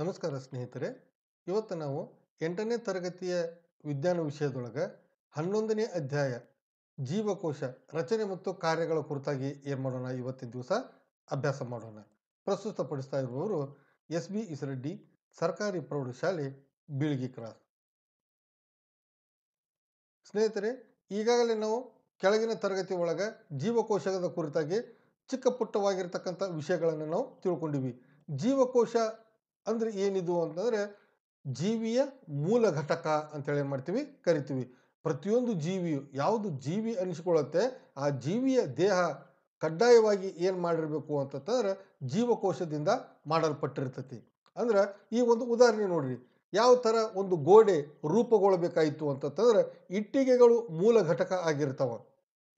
ನಮಸ್ಕಾರ ಸ್ನೇಹಿತರೆ ಇವತ್ತು ನಾವು ಎಂಟನೇ ತರಗತಿಯ ವಿಜ್ಞಾನ ವಿಷಯದೊಳಗೆ ಹನ್ನೊಂದನೇ ಅಧ್ಯಾಯ ಜೀವಕೋಶ ರಚನೆ ಮತ್ತು ಕಾರ್ಯಗಳ ಕುರಿತಾಗಿ ಏನು ಮಾಡೋಣ ಇವತ್ತಿನ ದಿವಸ ಅಭ್ಯಾಸ ಮಾಡೋಣ ಪ್ರಸ್ತುತಪಡಿಸ್ತಾ ಇರುವವರು ಎಸ್ ಬಿ ಇಸರೆಡ್ಡಿ ಸರ್ಕಾರಿ ಪ್ರೌಢಶಾಲೆ ಬೀಳಿಗೆ ಕ್ರಾಸ್ ಸ್ನೇಹಿತರೆ ಈಗಾಗಲೇ ನಾವು ಕೆಳಗಿನ ತರಗತಿ ಒಳಗೆ ಜೀವಕೋಶದ ಕುರಿತಾಗಿ ಚಿಕ್ಕ ಪುಟ್ಟವಾಗಿರ್ತಕ್ಕಂಥ ವಿಷಯಗಳನ್ನು ನಾವು ತಿಳ್ಕೊಂಡಿವಿ ಜೀವಕೋಶ ಅಂದ್ರೆ ಏನಿದು ಅಂತಂದ್ರೆ ಜೀವಿಯ ಮೂಲ ಘಟಕ ಅಂತೇಳಿ ಏನು ಮಾಡ್ತೀವಿ ಕರಿತೀವಿ ಪ್ರತಿಯೊಂದು ಜೀವಿಯು ಯಾವುದು ಜೀವಿ ಅನಿಸ್ಕೊಳ್ಳುತ್ತೆ ಆ ಜೀವಿಯ ದೇಹ ಕಡ್ಡಾಯವಾಗಿ ಏನು ಮಾಡಿರಬೇಕು ಅಂತಂತಂದ್ರೆ ಜೀವಕೋಶದಿಂದ ಮಾಡಲ್ಪಟ್ಟಿರ್ತತಿ ಅಂದ್ರೆ ಈ ಒಂದು ಉದಾಹರಣೆ ನೋಡ್ರಿ ಯಾವ ಥರ ಒಂದು ಗೋಡೆ ರೂಪುಗೊಳ್ಳಬೇಕಾಯಿತು ಅಂತಂತಂದ್ರೆ ಇಟ್ಟಿಗೆಗಳು ಮೂಲ ಘಟಕ ಆಗಿರ್ತಾವ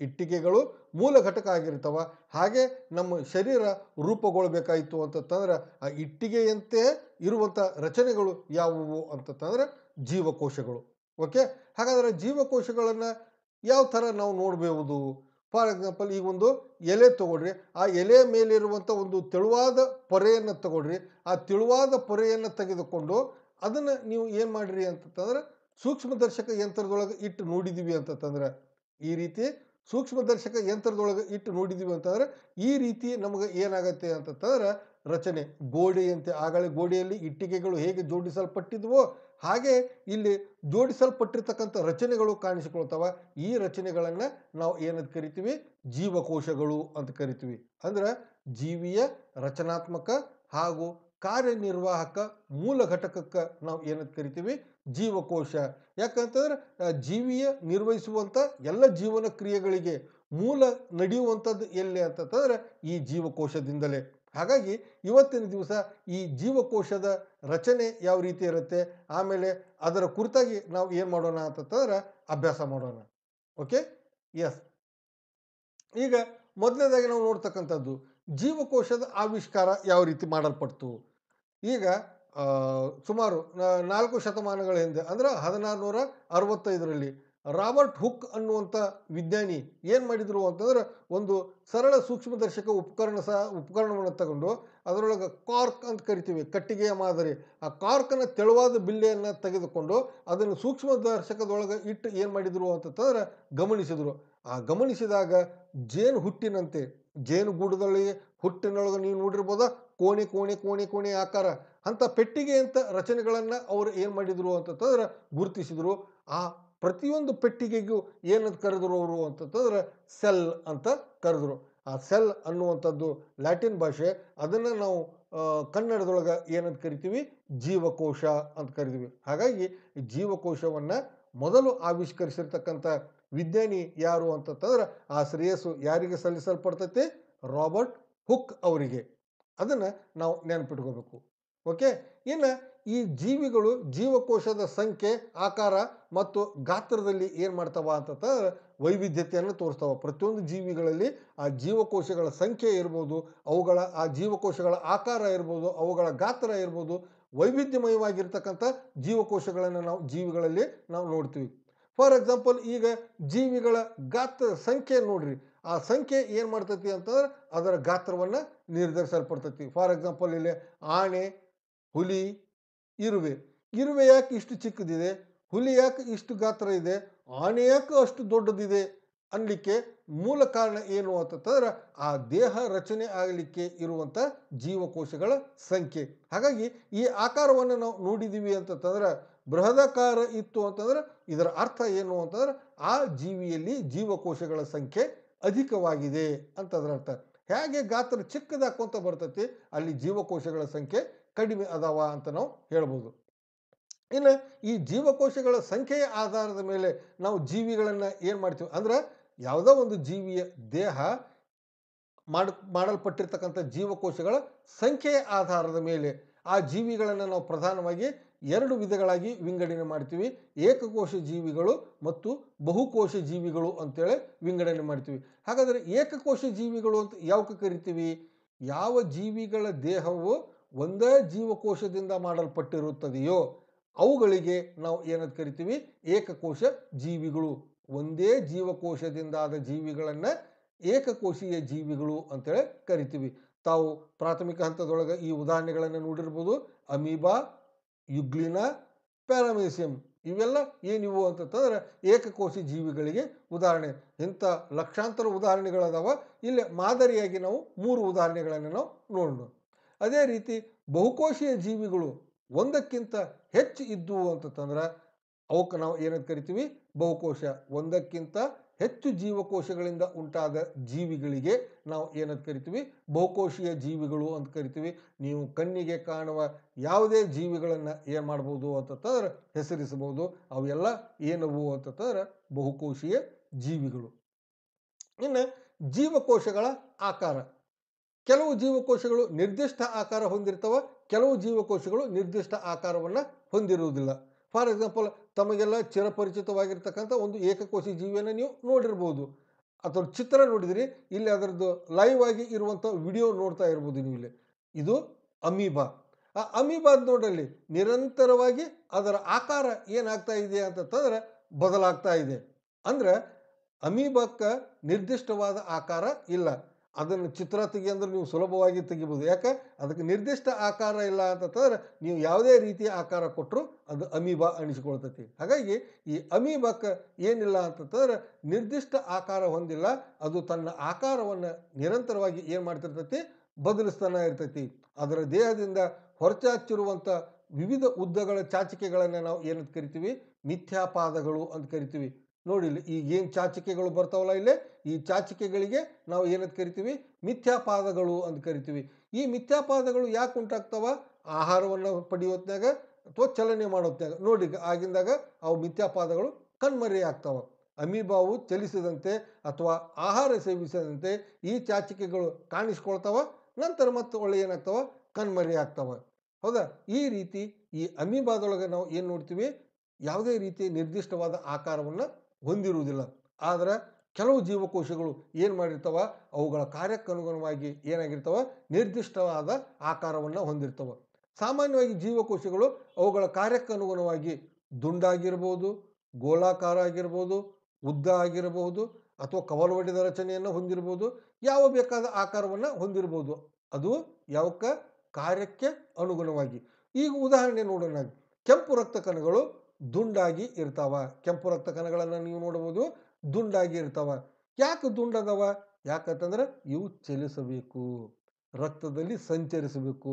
ಇಟ್ಟಿಗೆಗಳು ಮೂಲ ಘಟಕ ಆಗಿರ್ತವೆ ಹಾಗೆ ನಮ್ಮ ಶರೀರ ರೂಪುಗೊಳ್ಬೇಕಾಯಿತು ಅಂತಂತಂದ್ರೆ ಆ ಇಟ್ಟಿಗೆಯಂತೆ ಇರುವಂಥ ರಚನೆಗಳು ಯಾವುವು ಅಂತಂತಂದ್ರೆ ಜೀವಕೋಶಗಳು ಓಕೆ ಹಾಗಾದರೆ ಜೀವಕೋಶಗಳನ್ನು ಯಾವ ಥರ ನಾವು ನೋಡಬಹುದು ಫಾರ್ ಎಕ್ಸಾಂಪಲ್ ಈಗ ಒಂದು ಎಲೆ ತಗೊಳ್ರಿ ಆ ಎಲೆ ಮೇಲಿರುವಂಥ ಒಂದು ತೆಳುವಾದ ಪೊರೆಯನ್ನು ತಗೊಳ್ರಿ ಆ ತೆಳುವಾದ ಪೊರೆಯನ್ನು ತೆಗೆದುಕೊಂಡು ಅದನ್ನು ನೀವು ಏನು ಮಾಡಿರಿ ಅಂತಂತಂದ್ರೆ ಸೂಕ್ಷ್ಮದರ್ಶಕ ಯಂತ್ರದೊಳಗೆ ಇಟ್ಟು ನೋಡಿದ್ದೀವಿ ಅಂತಂತಂದ್ರೆ ಈ ರೀತಿ ಸೂಕ್ಷ್ಮದರ್ಶಕ ಯಂತ್ರದೊಳಗೆ ಇಟ್ಟು ನೋಡಿದ್ದೀವಿ ಅಂತಂದರೆ ಈ ರೀತಿ ನಮಗೆ ಏನಾಗುತ್ತೆ ಅಂತಂದರೆ ರಚನೆ ಗೋಡೆಯಂತೆ ಆಗಲೇ ಗೋಡೆಯಲ್ಲಿ ಇಟ್ಟಿಗೆಗಳು ಹೇಗೆ ಜೋಡಿಸಲ್ಪಟ್ಟಿದ್ವೋ ಹಾಗೆ ಇಲ್ಲಿ ಜೋಡಿಸಲ್ಪಟ್ಟಿರ್ತಕ್ಕಂಥ ರಚನೆಗಳು ಕಾಣಿಸಿಕೊಳ್ತಾವ ಈ ರಚನೆಗಳನ್ನು ನಾವು ಏನದು ಕರಿತೀವಿ ಜೀವಕೋಶಗಳು ಅಂತ ಕರಿತೀವಿ ಅಂದ್ರೆ ಜೀವಿಯ ರಚನಾತ್ಮಕ ಹಾಗೂ ಕಾರ್ಯನಿರ್ವಾಹಕ ಮೂಲ ಘಟಕಕ್ಕೆ ನಾವು ಏನದು ಕರಿತೀವಿ ಜೀವಕೋಶ ಯಾಕಂತಂದ್ರೆ ಜೀವಿಯ ನಿರ್ವಹಿಸುವಂಥ ಎಲ್ಲ ಜೀವನ ಕ್ರಿಯೆಗಳಿಗೆ ಮೂಲ ನಡೆಯುವಂಥದ್ದು ಎಲ್ಲಿ ಅಂತಂದ್ರೆ ಈ ಜೀವಕೋಶದಿಂದಲೇ ಹಾಗಾಗಿ ಇವತ್ತಿನ ದಿವಸ ಈ ಜೀವಕೋಶದ ರಚನೆ ಯಾವ ರೀತಿ ಇರುತ್ತೆ ಆಮೇಲೆ ಅದರ ಕುರಿತಾಗಿ ನಾವು ಏನು ಮಾಡೋಣ ಅಂತಂತಂದ್ರೆ ಅಭ್ಯಾಸ ಮಾಡೋಣ ಓಕೆ ಎಸ್ ಈಗ ಮೊದಲನೇದಾಗಿ ನಾವು ನೋಡ್ತಕ್ಕಂಥದ್ದು ಜೀವಕೋಶದ ಆವಿಷ್ಕಾರ ಯಾವ ರೀತಿ ಮಾಡಲ್ಪಡ್ತು ಈಗ ಸುಮಾರು ನಾಲ್ಕು ಶತಮಾನಗಳ ಹಿಂದೆ ಅಂದರೆ ಹದಿನಾರು ನೂರ ಅರವತ್ತೈದರಲ್ಲಿ ರಾಬರ್ಟ್ ಹುಕ್ ಅನ್ನುವಂಥ ವಿಜ್ಞಾನಿ ಏನು ಮಾಡಿದರು ಅಂತಂದ್ರೆ ಒಂದು ಸರಳ ಸೂಕ್ಷ್ಮದರ್ಶಕ ಉಪಕರಣ ಸಹ ಉಪಕರಣವನ್ನು ತಗೊಂಡು ಅದರೊಳಗೆ ಕಾರ್ಕ್ ಅಂತ ಕರಿತೀವಿ ಕಟ್ಟಿಗೆಯ ಮಾದರಿ ಆ ಕಾರ್ಕನ ತೆಳುವಾದ ಬಿಲ್ಲೆಯನ್ನು ತೆಗೆದುಕೊಂಡು ಅದನ್ನು ಸೂಕ್ಷ್ಮದರ್ಶಕದೊಳಗೆ ಇಟ್ಟು ಏನು ಮಾಡಿದರು ಅಂತಂದರೆ ಗಮನಿಸಿದರು ಆ ಗಮನಿಸಿದಾಗ ಜೇನು ಹುಟ್ಟಿನಂತೆ ಗೂಡದಲ್ಲಿ ಹುಟ್ಟಿನೊಳಗೆ ನೀವು ನೋಡಿರ್ಬೋದ ಕೋಣೆ ಕೋಣೆ ಕೋಣೆ ಕೋಣೆ ಆಕಾರ ಅಂಥ ಪೆಟ್ಟಿಗೆ ಅಂತ ರಚನೆಗಳನ್ನು ಅವರು ಏನು ಮಾಡಿದರು ಅಂತಂದ್ರೆ ಗುರುತಿಸಿದರು ಆ ಪ್ರತಿಯೊಂದು ಪೆಟ್ಟಿಗೆಗೂ ಏನಂತ ಕರೆದರು ಅವರು ಅಂತಂತಂದ್ರೆ ಸೆಲ್ ಅಂತ ಕರೆದರು ಆ ಸೆಲ್ ಅನ್ನುವಂಥದ್ದು ಲ್ಯಾಟಿನ್ ಭಾಷೆ ಅದನ್ನು ನಾವು ಕನ್ನಡದೊಳಗೆ ಏನಂತ ಕರಿತೀವಿ ಜೀವಕೋಶ ಅಂತ ಕರಿತೀವಿ ಹಾಗಾಗಿ ಜೀವಕೋಶವನ್ನು ಮೊದಲು ಆವಿಷ್ಕರಿಸಿರ್ತಕ್ಕಂಥ ವಿಜ್ಞಾನಿ ಯಾರು ಅಂತಂತಂದ್ರೆ ಆ ಶ್ರೇಯಸ್ಸು ಯಾರಿಗೆ ಸಲ್ಲಿಸಲ್ಪಡ್ತೈತಿ ರಾಬರ್ಟ್ ಹುಕ್ ಅವರಿಗೆ ಅದನ್ನು ನಾವು ನೆನಪಿಟ್ಕೋಬೇಕು ಓಕೆ ಇನ್ನು ಈ ಜೀವಿಗಳು ಜೀವಕೋಶದ ಸಂಖ್ಯೆ ಆಕಾರ ಮತ್ತು ಗಾತ್ರದಲ್ಲಿ ಏನು ಮಾಡ್ತಾವ ಅಂತಂದ್ರೆ ವೈವಿಧ್ಯತೆಯನ್ನು ತೋರಿಸ್ತಾವ ಪ್ರತಿಯೊಂದು ಜೀವಿಗಳಲ್ಲಿ ಆ ಜೀವಕೋಶಗಳ ಸಂಖ್ಯೆ ಇರ್ಬೋದು ಅವುಗಳ ಆ ಜೀವಕೋಶಗಳ ಆಕಾರ ಇರ್ಬೋದು ಅವುಗಳ ಗಾತ್ರ ಇರ್ಬೋದು ವೈವಿಧ್ಯಮಯವಾಗಿರ್ತಕ್ಕಂಥ ಜೀವಕೋಶಗಳನ್ನು ನಾವು ಜೀವಿಗಳಲ್ಲಿ ನಾವು ನೋಡ್ತೀವಿ ಫಾರ್ ಎಕ್ಸಾಂಪಲ್ ಈಗ ಜೀವಿಗಳ ಗಾತ್ರ ಸಂಖ್ಯೆ ನೋಡ್ರಿ ಆ ಸಂಖ್ಯೆ ಏನು ಮಾಡ್ತೈತಿ ಅಂತಂದ್ರೆ ಅದರ ಗಾತ್ರವನ್ನು ನಿರ್ಧರಿಸಲ್ಪಡ್ತೈತಿ ಫಾರ್ ಎಕ್ಸಾಂಪಲ್ ಇಲ್ಲಿ ಆಣೆ ಹುಲಿ ಇರುವೆ ಇರುವೆ ಯಾಕೆ ಇಷ್ಟು ಚಿಕ್ಕದಿದೆ ಹುಲಿ ಯಾಕೆ ಇಷ್ಟು ಗಾತ್ರ ಇದೆ ಆನೆ ಯಾಕೆ ಅಷ್ಟು ದೊಡ್ಡದಿದೆ ಅನ್ನಲಿಕ್ಕೆ ಮೂಲ ಕಾರಣ ಏನು ಅಂತಂತಂದ್ರೆ ಆ ದೇಹ ರಚನೆ ಆಗಲಿಕ್ಕೆ ಇರುವಂಥ ಜೀವಕೋಶಗಳ ಸಂಖ್ಯೆ ಹಾಗಾಗಿ ಈ ಆಕಾರವನ್ನು ನಾವು ನೋಡಿದ್ದೀವಿ ಅಂತಂತಂದ್ರೆ ಬೃಹದಾಕಾರ ಇತ್ತು ಅಂತಂದ್ರೆ ಇದರ ಅರ್ಥ ಏನು ಅಂತಂದ್ರೆ ಆ ಜೀವಿಯಲ್ಲಿ ಜೀವಕೋಶಗಳ ಸಂಖ್ಯೆ ಅಧಿಕವಾಗಿದೆ ಅಂತದ್ರ ಅರ್ಥ ಹೇಗೆ ಗಾತ್ರ ಚಿಕ್ಕದಾಕೊಂತ ಬರ್ತೈತಿ ಅಲ್ಲಿ ಜೀವಕೋಶಗಳ ಸಂಖ್ಯೆ ಕಡಿಮೆ ಅದಾವ ಅಂತ ನಾವು ಹೇಳ್ಬೋದು ಇನ್ನು ಈ ಜೀವಕೋಶಗಳ ಸಂಖ್ಯೆಯ ಆಧಾರದ ಮೇಲೆ ನಾವು ಜೀವಿಗಳನ್ನು ಏನು ಮಾಡ್ತೀವಿ ಅಂದ್ರೆ ಯಾವುದೋ ಒಂದು ಜೀವಿಯ ದೇಹ ಮಾಡ ಮಾಡಲ್ಪಟ್ಟಿರ್ತಕ್ಕಂಥ ಜೀವಕೋಶಗಳ ಸಂಖ್ಯೆಯ ಆಧಾರದ ಮೇಲೆ ಆ ಜೀವಿಗಳನ್ನು ನಾವು ಪ್ರಧಾನವಾಗಿ ಎರಡು ವಿಧಗಳಾಗಿ ವಿಂಗಡಣೆ ಮಾಡ್ತೀವಿ ಏಕಕೋಶ ಜೀವಿಗಳು ಮತ್ತು ಬಹುಕೋಶ ಜೀವಿಗಳು ಅಂತೇಳಿ ವಿಂಗಡಣೆ ಮಾಡ್ತೀವಿ ಹಾಗಾದರೆ ಏಕಕೋಶ ಜೀವಿಗಳು ಅಂತ ಯಾವಕ್ಕೆ ಕರಿತೀವಿ ಯಾವ ಜೀವಿಗಳ ದೇಹವು ಒಂದೇ ಜೀವಕೋಶದಿಂದ ಮಾಡಲ್ಪಟ್ಟಿರುತ್ತದೆಯೋ ಅವುಗಳಿಗೆ ನಾವು ಏನಂತ ಕರಿತೀವಿ ಏಕಕೋಶ ಜೀವಿಗಳು ಒಂದೇ ಜೀವಕೋಶದಿಂದಾದ ಜೀವಿಗಳನ್ನು ಏಕಕೋಶೀಯ ಜೀವಿಗಳು ಅಂತೇಳಿ ಕರಿತೀವಿ ತಾವು ಪ್ರಾಥಮಿಕ ಹಂತದೊಳಗೆ ಈ ಉದಾಹರಣೆಗಳನ್ನು ನೋಡಿರ್ಬೋದು ಅಮೀಬಾ ಯುಗ್ಲಿನ ಪ್ಯಾರಾಮೀಸಿಯಂ ಇವೆಲ್ಲ ಏನಿವು ಅಂತಂತಂದ್ರೆ ಏಕಕೋಶಿ ಜೀವಿಗಳಿಗೆ ಉದಾಹರಣೆ ಇಂಥ ಲಕ್ಷಾಂತರ ಉದಾಹರಣೆಗಳದಾವ ಇಲ್ಲಿ ಮಾದರಿಯಾಗಿ ನಾವು ಮೂರು ಉದಾಹರಣೆಗಳನ್ನು ನಾವು ನೋಡೋಣ ಅದೇ ರೀತಿ ಬಹುಕೋಶೀಯ ಜೀವಿಗಳು ಒಂದಕ್ಕಿಂತ ಹೆಚ್ಚು ಇದ್ದವು ಅಂತಂದ್ರೆ ಅವಕ್ಕೆ ನಾವು ಏನಂತ ಕರಿತೀವಿ ಬಹುಕೋಶ ಒಂದಕ್ಕಿಂತ ಹೆಚ್ಚು ಜೀವಕೋಶಗಳಿಂದ ಉಂಟಾದ ಜೀವಿಗಳಿಗೆ ನಾವು ಏನಂತ ಕರಿತೀವಿ ಬಹುಕೋಶೀಯ ಜೀವಿಗಳು ಅಂತ ಕರಿತೀವಿ ನೀವು ಕಣ್ಣಿಗೆ ಕಾಣುವ ಯಾವುದೇ ಜೀವಿಗಳನ್ನು ಏನು ಮಾಡ್ಬೋದು ಅಂತಂದ್ರೆ ಹೆಸರಿಸಬಹುದು ಅವೆಲ್ಲ ಏನವು ಅಂತಂದ್ರೆ ಬಹುಕೋಶೀಯ ಜೀವಿಗಳು ಇನ್ನು ಜೀವಕೋಶಗಳ ಆಕಾರ ಕೆಲವು ಜೀವಕೋಶಗಳು ನಿರ್ದಿಷ್ಟ ಆಕಾರ ಹೊಂದಿರ್ತವೆ ಕೆಲವು ಜೀವಕೋಶಗಳು ನಿರ್ದಿಷ್ಟ ಆಕಾರವನ್ನು ಹೊಂದಿರುವುದಿಲ್ಲ ಫಾರ್ ಎಕ್ಸಾಂಪಲ್ ತಮಗೆಲ್ಲ ಚಿರಪರಿಚಿತವಾಗಿರ್ತಕ್ಕಂಥ ಒಂದು ಏಕಕೋಶಿ ಜೀವಿಯನ್ನು ನೀವು ನೋಡಿರ್ಬೋದು ಅಥವಾ ಚಿತ್ರ ನೋಡಿದಿರಿ ಇಲ್ಲಿ ಅದರದ್ದು ಲೈವ್ ಆಗಿ ಇರುವಂಥ ವಿಡಿಯೋ ನೋಡ್ತಾ ಇರ್ಬೋದು ನೀವು ಇಲ್ಲಿ ಇದು ಅಮೀಬಾ ಆ ಅಮೀಬಾ ನೋಡಲ್ಲಿ ನಿರಂತರವಾಗಿ ಅದರ ಆಕಾರ ಏನಾಗ್ತಾ ಇದೆ ಅಂತಂದರೆ ಬದಲಾಗ್ತಾ ಇದೆ ಅಂದರೆ ಅಮೀಬಕ್ಕೆ ನಿರ್ದಿಷ್ಟವಾದ ಆಕಾರ ಇಲ್ಲ ಅದನ್ನು ಚಿತ್ರ ತೆಗೆಯಂದ್ರೆ ನೀವು ಸುಲಭವಾಗಿ ತೆಗಿಬೋದು ಯಾಕೆ ಅದಕ್ಕೆ ನಿರ್ದಿಷ್ಟ ಆಕಾರ ಇಲ್ಲ ಅಂತಂತಂದ್ರೆ ನೀವು ಯಾವುದೇ ರೀತಿಯ ಆಕಾರ ಕೊಟ್ಟರು ಅದು ಅಮೀಬಾ ಅನಿಸಿಕೊಳ್ತೈತಿ ಹಾಗಾಗಿ ಈ ಅಮೀಬಕ್ಕೆ ಏನಿಲ್ಲ ಅಂತಂತಂದ್ರೆ ನಿರ್ದಿಷ್ಟ ಆಕಾರ ಹೊಂದಿಲ್ಲ ಅದು ತನ್ನ ಆಕಾರವನ್ನು ನಿರಂತರವಾಗಿ ಏನು ಮಾಡ್ತಿರ್ತೈತಿ ಬದಲಿಸ್ತಾನೆ ಇರ್ತೈತಿ ಅದರ ದೇಹದಿಂದ ಹೊರಚಾಚಿರುವಂಥ ವಿವಿಧ ಉದ್ದಗಳ ಚಾಚಿಕೆಗಳನ್ನು ನಾವು ಏನಂತ ಕರಿತೀವಿ ಮಿಥ್ಯಾಪಾದಗಳು ಅಂತ ಕರಿತೀವಿ ನೋಡಿಲ್ಲ ಏನು ಚಾಚಿಕೆಗಳು ಬರ್ತಾವಲ್ಲ ಇಲ್ಲಿ ಈ ಚಾಚಿಕೆಗಳಿಗೆ ನಾವು ಏನಂತ ಕರಿತೀವಿ ಮಿಥ್ಯಾಪಾದಗಳು ಅಂತ ಕರಿತೀವಿ ಈ ಮಿಥ್ಯಾಪಾದಗಳು ಯಾಕೆ ಉಂಟಾಗ್ತಾವ ಆಹಾರವನ್ನು ಪಡೆಯೋತ್ನಾಗ ಅಥವಾ ಚಲನೆ ಮಾಡೋತ್ನಾಗ ನೋಡಿ ಆಗಿಂದಾಗ ಅವು ಮಿಥ್ಯಾಪಾದಗಳು ಆಗ್ತಾವ ಅಮೀಬಾವು ಚಲಿಸದಂತೆ ಅಥವಾ ಆಹಾರ ಸೇವಿಸದಂತೆ ಈ ಚಾಚಿಕೆಗಳು ಕಾಣಿಸ್ಕೊಳ್ತಾವ ನಂತರ ಮತ್ತೆ ಒಳ್ಳೆ ಏನಾಗ್ತಾವ ಕಣ್ಮರೆಯಾಗ್ತವೆ ಹೌದಾ ಈ ರೀತಿ ಈ ಅಮೀಬಾದೊಳಗೆ ನಾವು ಏನು ನೋಡ್ತೀವಿ ಯಾವುದೇ ರೀತಿ ನಿರ್ದಿಷ್ಟವಾದ ಆಕಾರವನ್ನು ಹೊಂದಿರುವುದಿಲ್ಲ ಆದರೆ ಕೆಲವು ಜೀವಕೋಶಗಳು ಏನು ಮಾಡಿರ್ತವೆ ಅವುಗಳ ಕಾರ್ಯಕ್ಕನುಗುಣವಾಗಿ ಏನಾಗಿರ್ತವೆ ನಿರ್ದಿಷ್ಟವಾದ ಆಕಾರವನ್ನು ಹೊಂದಿರ್ತವೆ ಸಾಮಾನ್ಯವಾಗಿ ಜೀವಕೋಶಗಳು ಅವುಗಳ ಕಾರ್ಯಕ್ಕನುಗುಣವಾಗಿ ದುಂಡಾಗಿರ್ಬೋದು ಗೋಲಾಕಾರ ಆಗಿರ್ಬೋದು ಉದ್ದ ಆಗಿರಬಹುದು ಅಥವಾ ಕವಲು ಒಡೆದ ರಚನೆಯನ್ನು ಹೊಂದಿರ್ಬೋದು ಯಾವ ಬೇಕಾದ ಆಕಾರವನ್ನು ಹೊಂದಿರ್ಬೋದು ಅದು ಯಾವಕ್ಕ ಕಾರ್ಯಕ್ಕೆ ಅನುಗುಣವಾಗಿ ಈಗ ಉದಾಹರಣೆ ನೋಡೋಣ ಕೆಂಪು ರಕ್ತ ಕಣಗಳು ದುಂಡಾಗಿ ಇರ್ತಾವ ಕೆಂಪು ರಕ್ತ ಕಣಗಳನ್ನು ನೀವು ನೋಡ್ಬೋದು ದುಂಡಾಗಿ ಇರ್ತಾವ ಯಾಕೆ ದುಂಡದವ ಯಾಕಂತಂದ್ರೆ ಇವು ಚಲಿಸಬೇಕು ರಕ್ತದಲ್ಲಿ ಸಂಚರಿಸಬೇಕು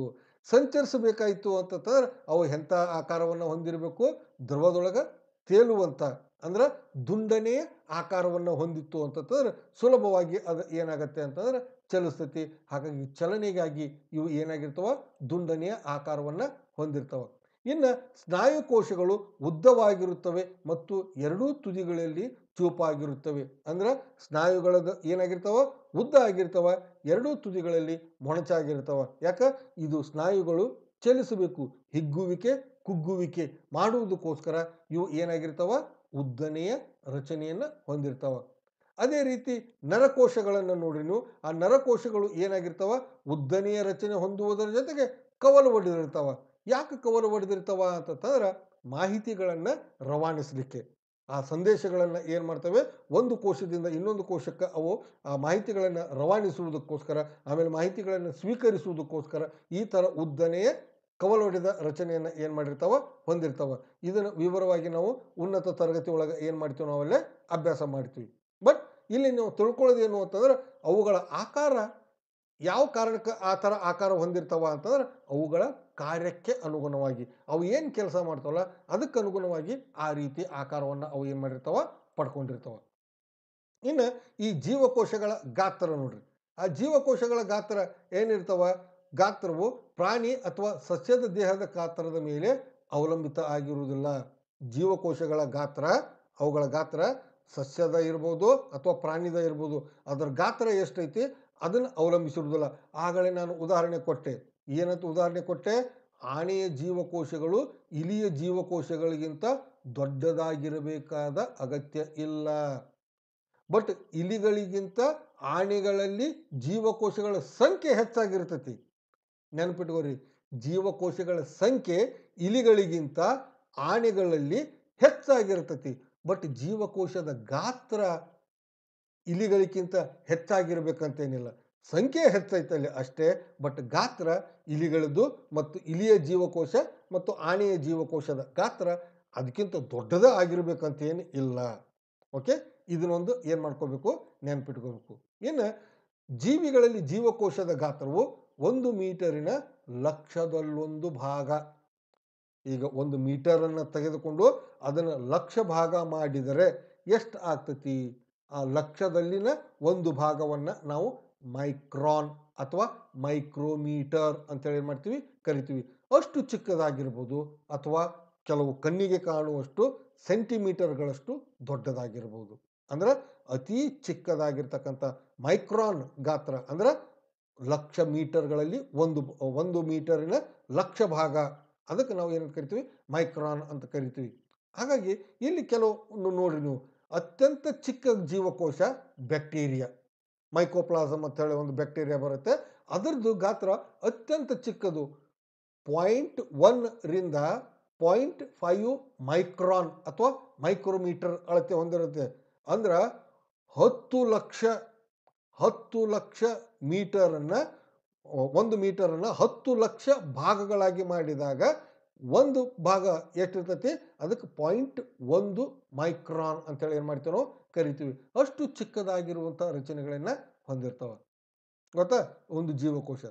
ಸಂಚರಿಸಬೇಕಾಯಿತು ಅಂತಂದ್ರೆ ಅವು ಎಂಥ ಆಕಾರವನ್ನು ಹೊಂದಿರಬೇಕು ದ್ರವದೊಳಗೆ ತೇಲುವಂಥ ಅಂದ್ರೆ ದುಂಡನೆಯ ಆಕಾರವನ್ನು ಹೊಂದಿತ್ತು ಅಂತಂದ್ರೆ ಸುಲಭವಾಗಿ ಅದು ಏನಾಗತ್ತೆ ಅಂತಂದ್ರೆ ಚಲಿಸ್ತತಿ ಹಾಗಾಗಿ ಚಲನೆಗಾಗಿ ಇವು ಏನಾಗಿರ್ತವ ದುಂಡನೆಯ ಆಕಾರವನ್ನು ಹೊಂದಿರ್ತವೆ ಇನ್ನು ಸ್ನಾಯು ಕೋಶಗಳು ಉದ್ದವಾಗಿರುತ್ತವೆ ಮತ್ತು ಎರಡೂ ತುದಿಗಳಲ್ಲಿ ಚೂಪಾಗಿರುತ್ತವೆ ಅಂದರೆ ಸ್ನಾಯುಗಳ ಏನಾಗಿರ್ತವೆ ಉದ್ದ ಆಗಿರ್ತವೆ ಎರಡೂ ತುದಿಗಳಲ್ಲಿ ಮೊಣಚಾಗಿರ್ತವೆ ಯಾಕೆ ಇದು ಸ್ನಾಯುಗಳು ಚಲಿಸಬೇಕು ಹಿಗ್ಗುವಿಕೆ ಕುಗ್ಗುವಿಕೆ ಮಾಡುವುದಕ್ಕೋಸ್ಕರ ಇವು ಏನಾಗಿರ್ತವೆ ಉದ್ದನೆಯ ರಚನೆಯನ್ನು ಹೊಂದಿರ್ತಾವ ಅದೇ ರೀತಿ ನರಕೋಶಗಳನ್ನು ನೋಡಿ ಆ ನರಕೋಶಗಳು ಏನಾಗಿರ್ತವೆ ಉದ್ದನೆಯ ರಚನೆ ಹೊಂದುವುದರ ಜೊತೆಗೆ ಕವಲು ಒಡೆದಿರ್ತಾವೆ ಯಾಕೆ ಕವಲು ಹೊಡೆದಿರ್ತಾವ ಅಂತಂದ್ರೆ ಮಾಹಿತಿಗಳನ್ನು ರವಾನಿಸಲಿಕ್ಕೆ ಆ ಸಂದೇಶಗಳನ್ನು ಏನು ಮಾಡ್ತವೆ ಒಂದು ಕೋಶದಿಂದ ಇನ್ನೊಂದು ಕೋಶಕ್ಕೆ ಅವು ಆ ಮಾಹಿತಿಗಳನ್ನು ರವಾನಿಸುವುದಕ್ಕೋಸ್ಕರ ಆಮೇಲೆ ಮಾಹಿತಿಗಳನ್ನು ಸ್ವೀಕರಿಸುವುದಕ್ಕೋಸ್ಕರ ಈ ಥರ ಉದ್ದನೆಯ ಕವಲೊಡೆದ ರಚನೆಯನ್ನು ಏನು ಮಾಡಿರ್ತಾವ ಹೊಂದಿರ್ತಾವ ಇದನ್ನು ವಿವರವಾಗಿ ನಾವು ಉನ್ನತ ತರಗತಿ ಒಳಗೆ ಏನು ಮಾಡ್ತೀವಿ ನಾವಲ್ಲೇ ಅಭ್ಯಾಸ ಮಾಡ್ತೀವಿ ಬಟ್ ಇಲ್ಲಿ ನೀವು ತಿಳ್ಕೊಳ್ಳೋದೇನು ಅಂತಂದ್ರೆ ಅವುಗಳ ಆಕಾರ ಯಾವ ಕಾರಣಕ್ಕೆ ಆ ಥರ ಆಕಾರ ಹೊಂದಿರ್ತಾವ ಅಂತಂದ್ರೆ ಅವುಗಳ ಕಾರ್ಯಕ್ಕೆ ಅನುಗುಣವಾಗಿ ಅವು ಏನು ಕೆಲಸ ಮಾಡ್ತಾವಲ್ಲ ಅದಕ್ಕೆ ಅನುಗುಣವಾಗಿ ಆ ರೀತಿ ಆಕಾರವನ್ನು ಅವು ಏನು ಮಾಡಿರ್ತಾವ ಪಡ್ಕೊಂಡಿರ್ತಾವ ಇನ್ನು ಈ ಜೀವಕೋಶಗಳ ಗಾತ್ರ ನೋಡ್ರಿ ಆ ಜೀವಕೋಶಗಳ ಗಾತ್ರ ಏನಿರ್ತಾವ ಗಾತ್ರವು ಪ್ರಾಣಿ ಅಥವಾ ಸಸ್ಯದ ದೇಹದ ಗಾತ್ರದ ಮೇಲೆ ಅವಲಂಬಿತ ಆಗಿರುವುದಿಲ್ಲ ಜೀವಕೋಶಗಳ ಗಾತ್ರ ಅವುಗಳ ಗಾತ್ರ ಸಸ್ಯದ ಇರ್ಬೋದು ಅಥವಾ ಪ್ರಾಣಿದ ಇರ್ಬೋದು ಅದರ ಗಾತ್ರ ಎಷ್ಟೈತಿ ಅದನ್ನು ಅವಲಂಬಿಸಿರುವುದಿಲ್ಲ ಆಗಲೇ ನಾನು ಉದಾಹರಣೆ ಕೊಟ್ಟೆ ಏನಂತ ಉದಾಹರಣೆ ಕೊಟ್ಟೆ ಆನೆಯ ಜೀವಕೋಶಗಳು ಇಲಿಯ ಜೀವಕೋಶಗಳಿಗಿಂತ ದೊಡ್ಡದಾಗಿರಬೇಕಾದ ಅಗತ್ಯ ಇಲ್ಲ ಬಟ್ ಇಲಿಗಳಿಗಿಂತ ಆನೆಗಳಲ್ಲಿ ಜೀವಕೋಶಗಳ ಸಂಖ್ಯೆ ಹೆಚ್ಚಾಗಿರ್ತತಿ ನೆನಪಿಟ್ಕೋರಿ ಜೀವಕೋಶಗಳ ಸಂಖ್ಯೆ ಇಲಿಗಳಿಗಿಂತ ಆನೆಗಳಲ್ಲಿ ಹೆಚ್ಚಾಗಿರ್ತತಿ ಬಟ್ ಜೀವಕೋಶದ ಗಾತ್ರ ಇಲಿಗಳಿಗಿಂತ ಹೆಚ್ಚಾಗಿರ್ಬೇಕಂತೇನಿಲ್ಲ ಸಂಖ್ಯೆ ಹೆಚ್ಚೈತಲ್ಲಿ ಅಷ್ಟೇ ಬಟ್ ಗಾತ್ರ ಇಲಿಗಳದ್ದು ಮತ್ತು ಇಲಿಯ ಜೀವಕೋಶ ಮತ್ತು ಆನೆಯ ಜೀವಕೋಶದ ಗಾತ್ರ ಅದಕ್ಕಿಂತ ದೊಡ್ಡದೇ ಆಗಿರಬೇಕಂತ ಏನು ಇಲ್ಲ ಓಕೆ ಇದನ್ನೊಂದು ಏನು ಮಾಡ್ಕೋಬೇಕು ನೆನ್ಪಿಟ್ಕೋಬೇಕು ಇನ್ನು ಜೀವಿಗಳಲ್ಲಿ ಜೀವಕೋಶದ ಗಾತ್ರವು ಒಂದು ಮೀಟರಿನ ಲಕ್ಷದಲ್ಲೊಂದು ಭಾಗ ಈಗ ಒಂದು ಮೀಟರನ್ನು ತೆಗೆದುಕೊಂಡು ಅದನ್ನು ಲಕ್ಷ ಭಾಗ ಮಾಡಿದರೆ ಎಷ್ಟು ಆಗ್ತತಿ ಆ ಲಕ್ಷದಲ್ಲಿನ ಒಂದು ಭಾಗವನ್ನು ನಾವು ಮೈಕ್ರಾನ್ ಅಥವಾ ಮೈಕ್ರೋಮೀಟರ್ ಅಂತೇಳಿ ಏನು ಮಾಡ್ತೀವಿ ಕರಿತೀವಿ ಅಷ್ಟು ಚಿಕ್ಕದಾಗಿರ್ಬೋದು ಅಥವಾ ಕೆಲವು ಕಣ್ಣಿಗೆ ಕಾಣುವಷ್ಟು ಸೆಂಟಿಮೀಟರ್ಗಳಷ್ಟು ದೊಡ್ಡದಾಗಿರ್ಬೋದು ಅಂದರೆ ಅತಿ ಚಿಕ್ಕದಾಗಿರ್ತಕ್ಕಂಥ ಮೈಕ್ರಾನ್ ಗಾತ್ರ ಅಂದರೆ ಲಕ್ಷ ಮೀಟರ್ಗಳಲ್ಲಿ ಒಂದು ಒಂದು ಮೀಟರಿನ ಲಕ್ಷ ಭಾಗ ಅದಕ್ಕೆ ನಾವು ಏನಂತ ಕರಿತೀವಿ ಮೈಕ್ರಾನ್ ಅಂತ ಕರಿತೀವಿ ಹಾಗಾಗಿ ಇಲ್ಲಿ ಕೆಲವು ನೋಡಿರಿ ನೀವು ಅತ್ಯಂತ ಚಿಕ್ಕ ಜೀವಕೋಶ ಬ್ಯಾಕ್ಟೀರಿಯಾ ಮೈಕೋಪ್ಲಾಸಮ್ ಅಂತ ಹೇಳಿ ಒಂದು ಬ್ಯಾಕ್ಟೀರಿಯಾ ಬರುತ್ತೆ ಅದರದ್ದು ಗಾತ್ರ ಅತ್ಯಂತ ಚಿಕ್ಕದು ಪಾಯಿಂಟ್ ಒನ್ ರಿಂದ ಪಾಯಿಂಟ್ ಫೈವ್ ಮೈಕ್ರಾನ್ ಅಥವಾ ಮೈಕ್ರೋಮೀಟರ್ ಅಳತೆ ಹೊಂದಿರುತ್ತೆ ಅಂದ್ರೆ ಹತ್ತು ಲಕ್ಷ ಹತ್ತು ಲಕ್ಷ ಮೀಟರನ್ನು ಒಂದು ಮೀಟರನ್ನು ಹತ್ತು ಲಕ್ಷ ಭಾಗಗಳಾಗಿ ಮಾಡಿದಾಗ ಒಂದು ಭಾಗ ಎಷ್ಟಿರ್ತೈತಿ ಅದಕ್ಕೆ ಪಾಯಿಂಟ್ ಒಂದು ಮೈಕ್ರಾನ್ ಅಂತೇಳಿ ಏನು ಮಾಡ್ತೀವಿ ನಾವು ಕರಿತೀವಿ ಅಷ್ಟು ಚಿಕ್ಕದಾಗಿರುವಂಥ ರಚನೆಗಳನ್ನು ಹೊಂದಿರ್ತವೆ ಗೊತ್ತಾ ಒಂದು ಜೀವಕೋಶ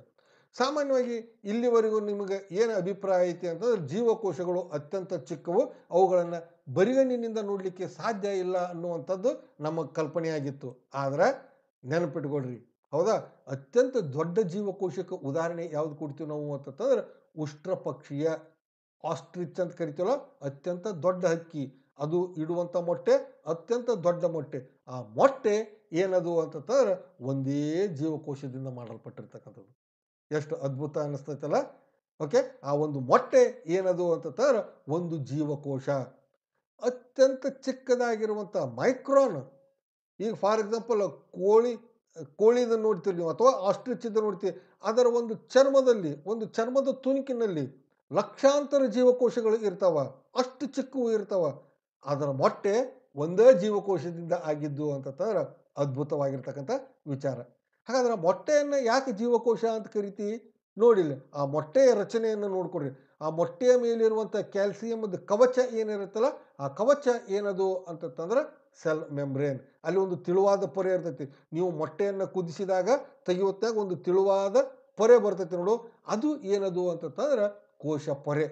ಸಾಮಾನ್ಯವಾಗಿ ಇಲ್ಲಿವರೆಗೂ ನಿಮಗೆ ಏನು ಅಭಿಪ್ರಾಯ ಐತಿ ಅಂತಂದ್ರೆ ಜೀವಕೋಶಗಳು ಅತ್ಯಂತ ಚಿಕ್ಕವು ಅವುಗಳನ್ನು ಬರಿಗಣ್ಣಿನಿಂದ ನೋಡಲಿಕ್ಕೆ ಸಾಧ್ಯ ಇಲ್ಲ ಅನ್ನುವಂಥದ್ದು ನಮ್ಮ ಕಲ್ಪನೆಯಾಗಿತ್ತು ಆದರೆ ನೆನಪಿಟ್ಕೊಳ್ರಿ ಹೌದಾ ಅತ್ಯಂತ ದೊಡ್ಡ ಜೀವಕೋಶಕ್ಕೆ ಉದಾಹರಣೆ ಯಾವ್ದು ಕೊಡ್ತೀವಿ ನಾವು ಅಂತಂದ್ರೆ ಉಷ್ಟ್ರ ಪಕ್ಷಿಯ ಆಸ್ಟ್ರಿಚ್ ಅಂತ ಕರಿತೀವಲ್ಲ ಅತ್ಯಂತ ದೊಡ್ಡ ಹಕ್ಕಿ ಅದು ಇಡುವಂಥ ಮೊಟ್ಟೆ ಅತ್ಯಂತ ದೊಡ್ಡ ಮೊಟ್ಟೆ ಆ ಮೊಟ್ಟೆ ಏನದು ಅಂತಂದ್ರೆ ಒಂದೇ ಜೀವಕೋಶದಿಂದ ಮಾಡಲ್ಪಟ್ಟಿರ್ತಕ್ಕಂಥದ್ದು ಎಷ್ಟು ಅದ್ಭುತ ಅನ್ನಿಸ್ತೈತಲ್ಲ ಓಕೆ ಆ ಒಂದು ಮೊಟ್ಟೆ ಏನದು ಅಂತಂದ್ರೆ ಒಂದು ಜೀವಕೋಶ ಅತ್ಯಂತ ಚಿಕ್ಕದಾಗಿರುವಂಥ ಮೈಕ್ರಾನ್ ಈಗ ಫಾರ್ ಎಕ್ಸಾಂಪಲ್ ಕೋಳಿ ಕೋಳಿದನ್ನು ನೋಡ್ತೀರಿ ನೀವು ಅಥವಾ ಆಸ್ಟ್ರಿಚಿದ ನೋಡ್ತೀವಿ ಅದರ ಒಂದು ಚರ್ಮದಲ್ಲಿ ಒಂದು ಚರ್ಮದ ತುಣುಕಿನಲ್ಲಿ ಲಕ್ಷಾಂತರ ಜೀವಕೋಶಗಳು ಇರ್ತಾವ ಅಷ್ಟು ಚಿಕ್ಕವು ಇರ್ತಾವ ಅದರ ಮೊಟ್ಟೆ ಒಂದೇ ಜೀವಕೋಶದಿಂದ ಆಗಿದ್ದು ಅಂತಂದ್ರೆ ಅದ್ಭುತವಾಗಿರ್ತಕ್ಕಂಥ ವಿಚಾರ ಹಾಗಾದ್ರೆ ಮೊಟ್ಟೆಯನ್ನು ಯಾಕೆ ಜೀವಕೋಶ ಅಂತ ಕರಿತೀವಿ ನೋಡಿಲ್ಲ ಆ ಮೊಟ್ಟೆಯ ರಚನೆಯನ್ನು ನೋಡ್ಕೊಡ್ರಿ ಆ ಮೊಟ್ಟೆಯ ಮೇಲಿರುವಂಥ ಕ್ಯಾಲ್ಸಿಯಮದ ಕವಚ ಏನಿರುತ್ತಲ್ಲ ಆ ಕವಚ ಏನದು ಅಂತಂತಂದ್ರೆ ಸೆಲ್ ಮೆಮ್ರೇನ್ ಅಲ್ಲಿ ಒಂದು ತಿಳುವಾದ ಪೊರೆ ಇರ್ತೈತಿ ನೀವು ಮೊಟ್ಟೆಯನ್ನು ಕುದಿಸಿದಾಗ ತೆಗೆಯುವತ್ತಾಗ ಒಂದು ತಿಳುವಾದ ಪೊರೆ ಬರ್ತೈತಿ ನೋಡು ಅದು ಏನದು ಅಂತಂತಂದ್ರೆ ಕೋಶ ಪೊರೆ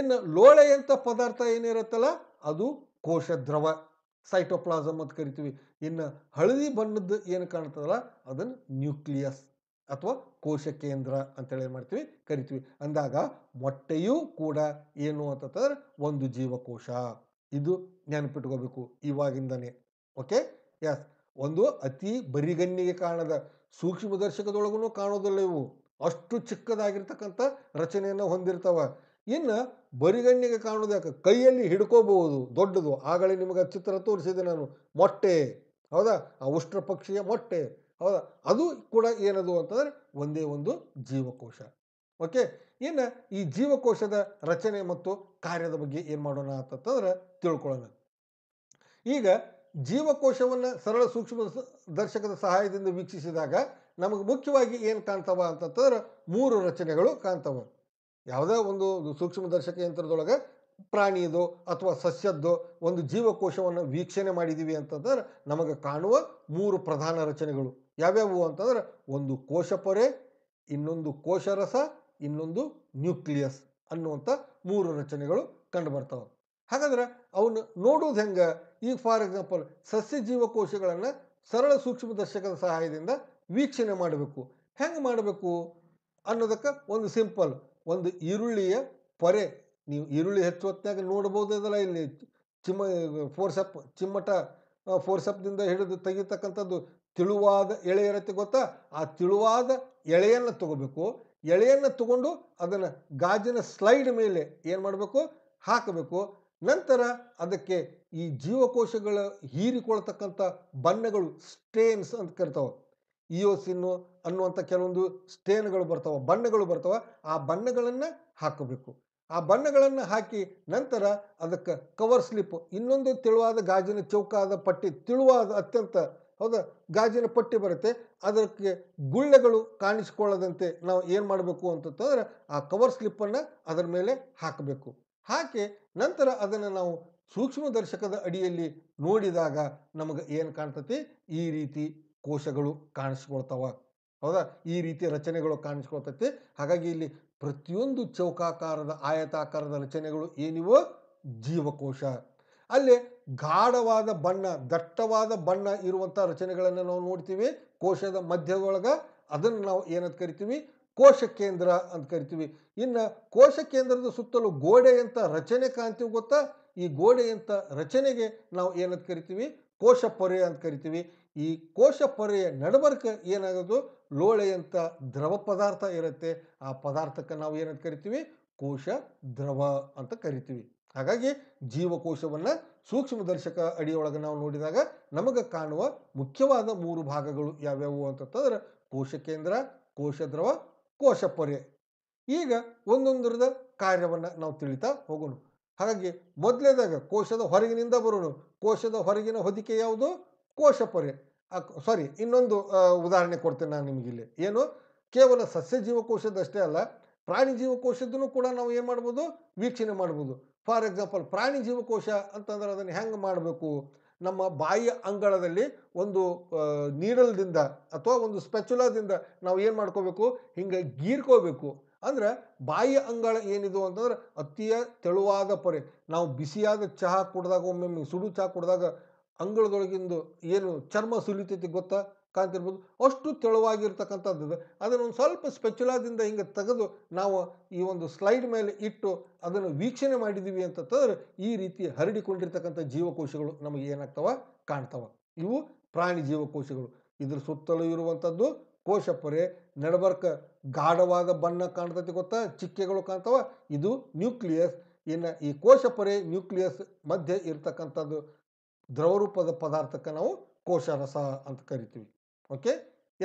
ಇನ್ನು ಲೋಳೆಯಂಥ ಪದಾರ್ಥ ಏನಿರುತ್ತಲ್ಲ ಅದು ಕೋಶ ದ್ರವ ಸೈಟೋಪ್ಲಾಸಮ್ ಅಂತ ಕರಿತೀವಿ ಇನ್ನು ಹಳದಿ ಬಣ್ಣದ ಏನು ಕಾಣ್ತದಲ್ಲ ಅದನ್ನು ನ್ಯೂಕ್ಲಿಯಸ್ ಅಥವಾ ಕೋಶ ಕೇಂದ್ರ ಅಂತೇಳಿ ಏನು ಮಾಡ್ತೀವಿ ಕರಿತೀವಿ ಅಂದಾಗ ಮೊಟ್ಟೆಯೂ ಕೂಡ ಏನು ಅಂತಂದ್ರೆ ಒಂದು ಜೀವಕೋಶ ಇದು ನೆನಪಿಟ್ಕೋಬೇಕು ಇವಾಗಿಂದನೇ ಓಕೆ ಎಸ್ ಒಂದು ಅತಿ ಬರಿಗಣ್ಣಿಗೆ ಕಾಣದ ಸೂಕ್ಷ್ಮದರ್ಶಕದೊಳಗೂ ಕಾಣೋದಿಲ್ಲ ಇವು ಅಷ್ಟು ಚಿಕ್ಕದಾಗಿರ್ತಕ್ಕಂಥ ರಚನೆಯನ್ನು ಹೊಂದಿರ್ತವೆ ಇನ್ನು ಬರಿಗಣ್ಣಿಗೆ ಯಾಕೆ ಕೈಯಲ್ಲಿ ಹಿಡ್ಕೋಬಹುದು ದೊಡ್ಡದು ಆಗಲೇ ನಿಮಗೆ ಚಿತ್ರ ತೋರಿಸಿದೆ ನಾನು ಮೊಟ್ಟೆ ಹೌದಾ ಆ ಉಷ್ಟ್ರ ಪಕ್ಷಿಯ ಮೊಟ್ಟೆ ಹೌದಾ ಅದು ಕೂಡ ಏನದು ಅಂತಂದರೆ ಒಂದೇ ಒಂದು ಜೀವಕೋಶ ಓಕೆ ಇನ್ನು ಈ ಜೀವಕೋಶದ ರಚನೆ ಮತ್ತು ಕಾರ್ಯದ ಬಗ್ಗೆ ಏನು ಮಾಡೋಣ ಅಂತಂತಂದ್ರೆ ತಿಳ್ಕೊಳ್ಳೋಣ ಈಗ ಜೀವಕೋಶವನ್ನು ಸರಳ ಸೂಕ್ಷ್ಮ ದರ್ಶಕದ ಸಹಾಯದಿಂದ ವೀಕ್ಷಿಸಿದಾಗ ನಮಗೆ ಮುಖ್ಯವಾಗಿ ಏನು ಕಾಣ್ತವ ಅಂತಂತಂದ್ರೆ ಮೂರು ರಚನೆಗಳು ಕಾಣ್ತವೆ ಯಾವುದೇ ಒಂದು ಸೂಕ್ಷ್ಮದರ್ಶಕ ಯಂತ್ರದೊಳಗೆ ಪ್ರಾಣಿಯದು ಅಥವಾ ಸಸ್ಯದ್ದು ಒಂದು ಜೀವಕೋಶವನ್ನು ವೀಕ್ಷಣೆ ಮಾಡಿದ್ದೀವಿ ಅಂತಂದ್ರೆ ನಮಗೆ ಕಾಣುವ ಮೂರು ಪ್ರಧಾನ ರಚನೆಗಳು ಯಾವ್ಯಾವು ಅಂತಂದ್ರೆ ಒಂದು ಪೊರೆ ಇನ್ನೊಂದು ಕೋಶರಸ ಇನ್ನೊಂದು ನ್ಯೂಕ್ಲಿಯಸ್ ಅನ್ನುವಂಥ ಮೂರು ರಚನೆಗಳು ಕಂಡು ಬರ್ತಾವೆ ಹಾಗಾದ್ರೆ ಅವನು ನೋಡೋದು ಹೆಂಗೆ ಈಗ ಫಾರ್ ಎಕ್ಸಾಂಪಲ್ ಸಸ್ಯ ಜೀವಕೋಶಗಳನ್ನು ಸರಳ ಸೂಕ್ಷ್ಮದರ್ಶಕದ ಸಹಾಯದಿಂದ ವೀಕ್ಷಣೆ ಮಾಡಬೇಕು ಹೆಂಗೆ ಮಾಡಬೇಕು ಅನ್ನೋದಕ್ಕೆ ಒಂದು ಸಿಂಪಲ್ ಒಂದು ಈರುಳ್ಳಿಯ ಪೊರೆ ನೀವು ಈರುಳ್ಳಿ ಹೆಚ್ಚು ಹೊತ್ನಾಗ ನೋಡ್ಬೋದಲ್ಲ ಇಲ್ಲಿ ಚಿಮ್ಮ ಫೋರ್ಸಪ್ ಚಿಮ್ಮಟ ಫೋರ್ಸಪ್ನಿಂದ ಹಿಡಿದು ತೆಗಿತಕ್ಕಂಥದ್ದು ತಿಳುವಾದ ಎಳೆ ಇರುತ್ತೆ ಗೊತ್ತಾ ಆ ತಿಳುವಾದ ಎಳೆಯನ್ನು ತಗೋಬೇಕು ಎಳೆಯನ್ನು ತಗೊಂಡು ಅದನ್ನು ಗಾಜಿನ ಸ್ಲೈಡ್ ಮೇಲೆ ಏನು ಮಾಡಬೇಕು ಹಾಕಬೇಕು ನಂತರ ಅದಕ್ಕೆ ಈ ಜೀವಕೋಶಗಳ ಹೀರಿಕೊಳ್ತಕ್ಕಂಥ ಬಣ್ಣಗಳು ಸ್ಟೇನ್ಸ್ ಅಂತ ಕರಿತಾವೆ ಇಯೋಸಿನ್ನು ಅನ್ನುವಂಥ ಕೆಲವೊಂದು ಸ್ಟೇನ್ಗಳು ಬರ್ತವೆ ಬಣ್ಣಗಳು ಬರ್ತವೆ ಆ ಬಣ್ಣಗಳನ್ನು ಹಾಕಬೇಕು ಆ ಬಣ್ಣಗಳನ್ನು ಹಾಕಿ ನಂತರ ಅದಕ್ಕೆ ಕವರ್ ಸ್ಲಿಪ್ ಇನ್ನೊಂದು ತಿಳುವಾದ ಗಾಜಿನ ಚೌಕಾದ ಪಟ್ಟಿ ತಿಳುವಾದ ಅತ್ಯಂತ ಹೌದಾ ಗಾಜಿನ ಪಟ್ಟಿ ಬರುತ್ತೆ ಅದಕ್ಕೆ ಗುಳ್ಳೆಗಳು ಕಾಣಿಸಿಕೊಳ್ಳದಂತೆ ನಾವು ಏನು ಮಾಡಬೇಕು ಅಂತಂತಂದರೆ ಆ ಕವರ್ ಸ್ಲಿಪ್ಪನ್ನು ಅದರ ಮೇಲೆ ಹಾಕಬೇಕು ಹಾಕಿ ನಂತರ ಅದನ್ನು ನಾವು ಸೂಕ್ಷ್ಮದರ್ಶಕದ ಅಡಿಯಲ್ಲಿ ನೋಡಿದಾಗ ನಮಗೆ ಏನು ಕಾಣ್ತತಿ ಈ ರೀತಿ ಕೋಶಗಳು ಕಾಣಿಸ್ಕೊಳ್ತಾವ ಹೌದಾ ಈ ರೀತಿ ರಚನೆಗಳು ಕಾಣಿಸ್ಕೊಳ್ತೈತಿ ಹಾಗಾಗಿ ಇಲ್ಲಿ ಪ್ರತಿಯೊಂದು ಚೌಕಾಕಾರದ ಆಯತಾಕಾರದ ರಚನೆಗಳು ಏನಿವೋ ಜೀವಕೋಶ ಅಲ್ಲಿ ಗಾಢವಾದ ಬಣ್ಣ ದಟ್ಟವಾದ ಬಣ್ಣ ಇರುವಂಥ ರಚನೆಗಳನ್ನು ನಾವು ನೋಡ್ತೀವಿ ಕೋಶದ ಮಧ್ಯದೊಳಗೆ ಅದನ್ನು ನಾವು ಏನಂತ ಕರಿತೀವಿ ಕೋಶ ಕೇಂದ್ರ ಅಂತ ಕರಿತೀವಿ ಇನ್ನು ಕೋಶ ಕೇಂದ್ರದ ಸುತ್ತಲೂ ಗೋಡೆಯಂಥ ರಚನೆ ಕಾಣ್ತೀವಿ ಗೊತ್ತಾ ಈ ಗೋಡೆಯಂಥ ರಚನೆಗೆ ನಾವು ಏನಂತ ಕರಿತೀವಿ ಕೋಶ ಪೊರೆ ಅಂತ ಕರಿತೀವಿ ಈ ಕೋಶ ಪೊರೆಯ ನಡಬರ್ಕ ಏನಾಗೋದು ಲೋಳೆಯಂಥ ದ್ರವ ಪದಾರ್ಥ ಇರುತ್ತೆ ಆ ಪದಾರ್ಥಕ್ಕೆ ನಾವು ಏನಂತ ಕರಿತೀವಿ ಕೋಶ ದ್ರವ ಅಂತ ಕರಿತೀವಿ ಹಾಗಾಗಿ ಜೀವಕೋಶವನ್ನು ಸೂಕ್ಷ್ಮದರ್ಶಕ ಅಡಿಯೊಳಗೆ ನಾವು ನೋಡಿದಾಗ ನಮಗೆ ಕಾಣುವ ಮುಖ್ಯವಾದ ಮೂರು ಭಾಗಗಳು ಯಾವ್ಯಾವು ಅಂತಂತಂದ್ರೆ ಕೋಶ ಕೇಂದ್ರ ಕೋಶ ದ್ರವ ಕೋಶ ಪೊರೆ ಈಗ ಒಂದೊಂದರದ ಕಾರ್ಯವನ್ನು ನಾವು ತಿಳಿತಾ ಹೋಗೋಣ ಹಾಗಾಗಿ ಮೊದಲೇದಾಗ ಕೋಶದ ಹೊರಗಿನಿಂದ ಬರೋಣ ಕೋಶದ ಹೊರಗಿನ ಹೊದಿಕೆ ಯಾವುದು ಕೋಶ ಸಾರಿ ಇನ್ನೊಂದು ಉದಾಹರಣೆ ಕೊಡ್ತೇನೆ ನಾನು ನಿಮಗಿಲ್ಲಿ ಏನು ಕೇವಲ ಸಸ್ಯ ಜೀವಕೋಶದಷ್ಟೇ ಅಲ್ಲ ಪ್ರಾಣಿ ಜೀವಕೋಶದನ್ನು ಕೂಡ ನಾವು ಏನು ಮಾಡ್ಬೋದು ವೀಕ್ಷಣೆ ಮಾಡ್ಬೋದು ಫಾರ್ ಎಕ್ಸಾಂಪಲ್ ಪ್ರಾಣಿ ಜೀವಕೋಶ ಅಂತಂದ್ರೆ ಅದನ್ನು ಹೆಂಗೆ ಮಾಡಬೇಕು ನಮ್ಮ ಬಾಯಿಯ ಅಂಗಳದಲ್ಲಿ ಒಂದು ನೀಡಲ್ದಿಂದ ಅಥವಾ ಒಂದು ಸ್ಪೆಚುಲಾದಿಂದ ನಾವು ಏನು ಮಾಡ್ಕೋಬೇಕು ಹಿಂಗೆ ಗೀರ್ಕೋಬೇಕು ಅಂದ್ರೆ ಬಾಯಿಯ ಅಂಗಳ ಏನಿದು ಅಂತಂದ್ರೆ ಅತಿಯ ತೆಳುವಾದ ಪೊರೆ ನಾವು ಬಿಸಿಯಾದ ಚಹಾ ಕುಡಿದಾಗ ಒಮ್ಮೊಮ್ಮೆ ಸುಡು ಚಹಾ ಕುಡಿದಾಗ ಅಂಗಳದೊಳಗಿಂದು ಏನು ಚರ್ಮ ಸುಲಿತೈತಿ ಗೊತ್ತಾ ಕಾಣ್ತಿರ್ಬೋದು ಅಷ್ಟು ತೆಳುವಾಗಿರ್ತಕ್ಕಂಥದ್ದು ಅದನ್ನು ಒಂದು ಸ್ವಲ್ಪ ಸ್ಪೆಚುಲಾದಿಂದ ಹಿಂಗೆ ತೆಗೆದು ನಾವು ಈ ಒಂದು ಸ್ಲೈಡ್ ಮೇಲೆ ಇಟ್ಟು ಅದನ್ನು ವೀಕ್ಷಣೆ ಮಾಡಿದ್ದೀವಿ ಅಂತಂತಂದ್ರೆ ಈ ರೀತಿ ಹರಡಿಕೊಂಡಿರ್ತಕ್ಕಂಥ ಜೀವಕೋಶಗಳು ನಮಗೆ ಏನಾಗ್ತವೆ ಕಾಣ್ತವೆ ಇವು ಪ್ರಾಣಿ ಜೀವಕೋಶಗಳು ಇದರ ಸುತ್ತಲೂ ಇರುವಂಥದ್ದು ಕೋಶಪೊರೆ ನಡಬರ್ಕ ಗಾಢವಾದ ಬಣ್ಣ ಕಾಣ್ತೈತಿ ಗೊತ್ತಾ ಚಿಕ್ಕೆಗಳು ಕಾಣ್ತವೆ ಇದು ನ್ಯೂಕ್ಲಿಯಸ್ ಇನ್ನು ಈ ಪೊರೆ ನ್ಯೂಕ್ಲಿಯಸ್ ಮಧ್ಯೆ ಇರತಕ್ಕಂಥದ್ದು ದ್ರವರೂಪದ ಪದಾರ್ಥಕ್ಕೆ ನಾವು ಕೋಶ ರಸ ಅಂತ ಕರಿತೀವಿ ಓಕೆ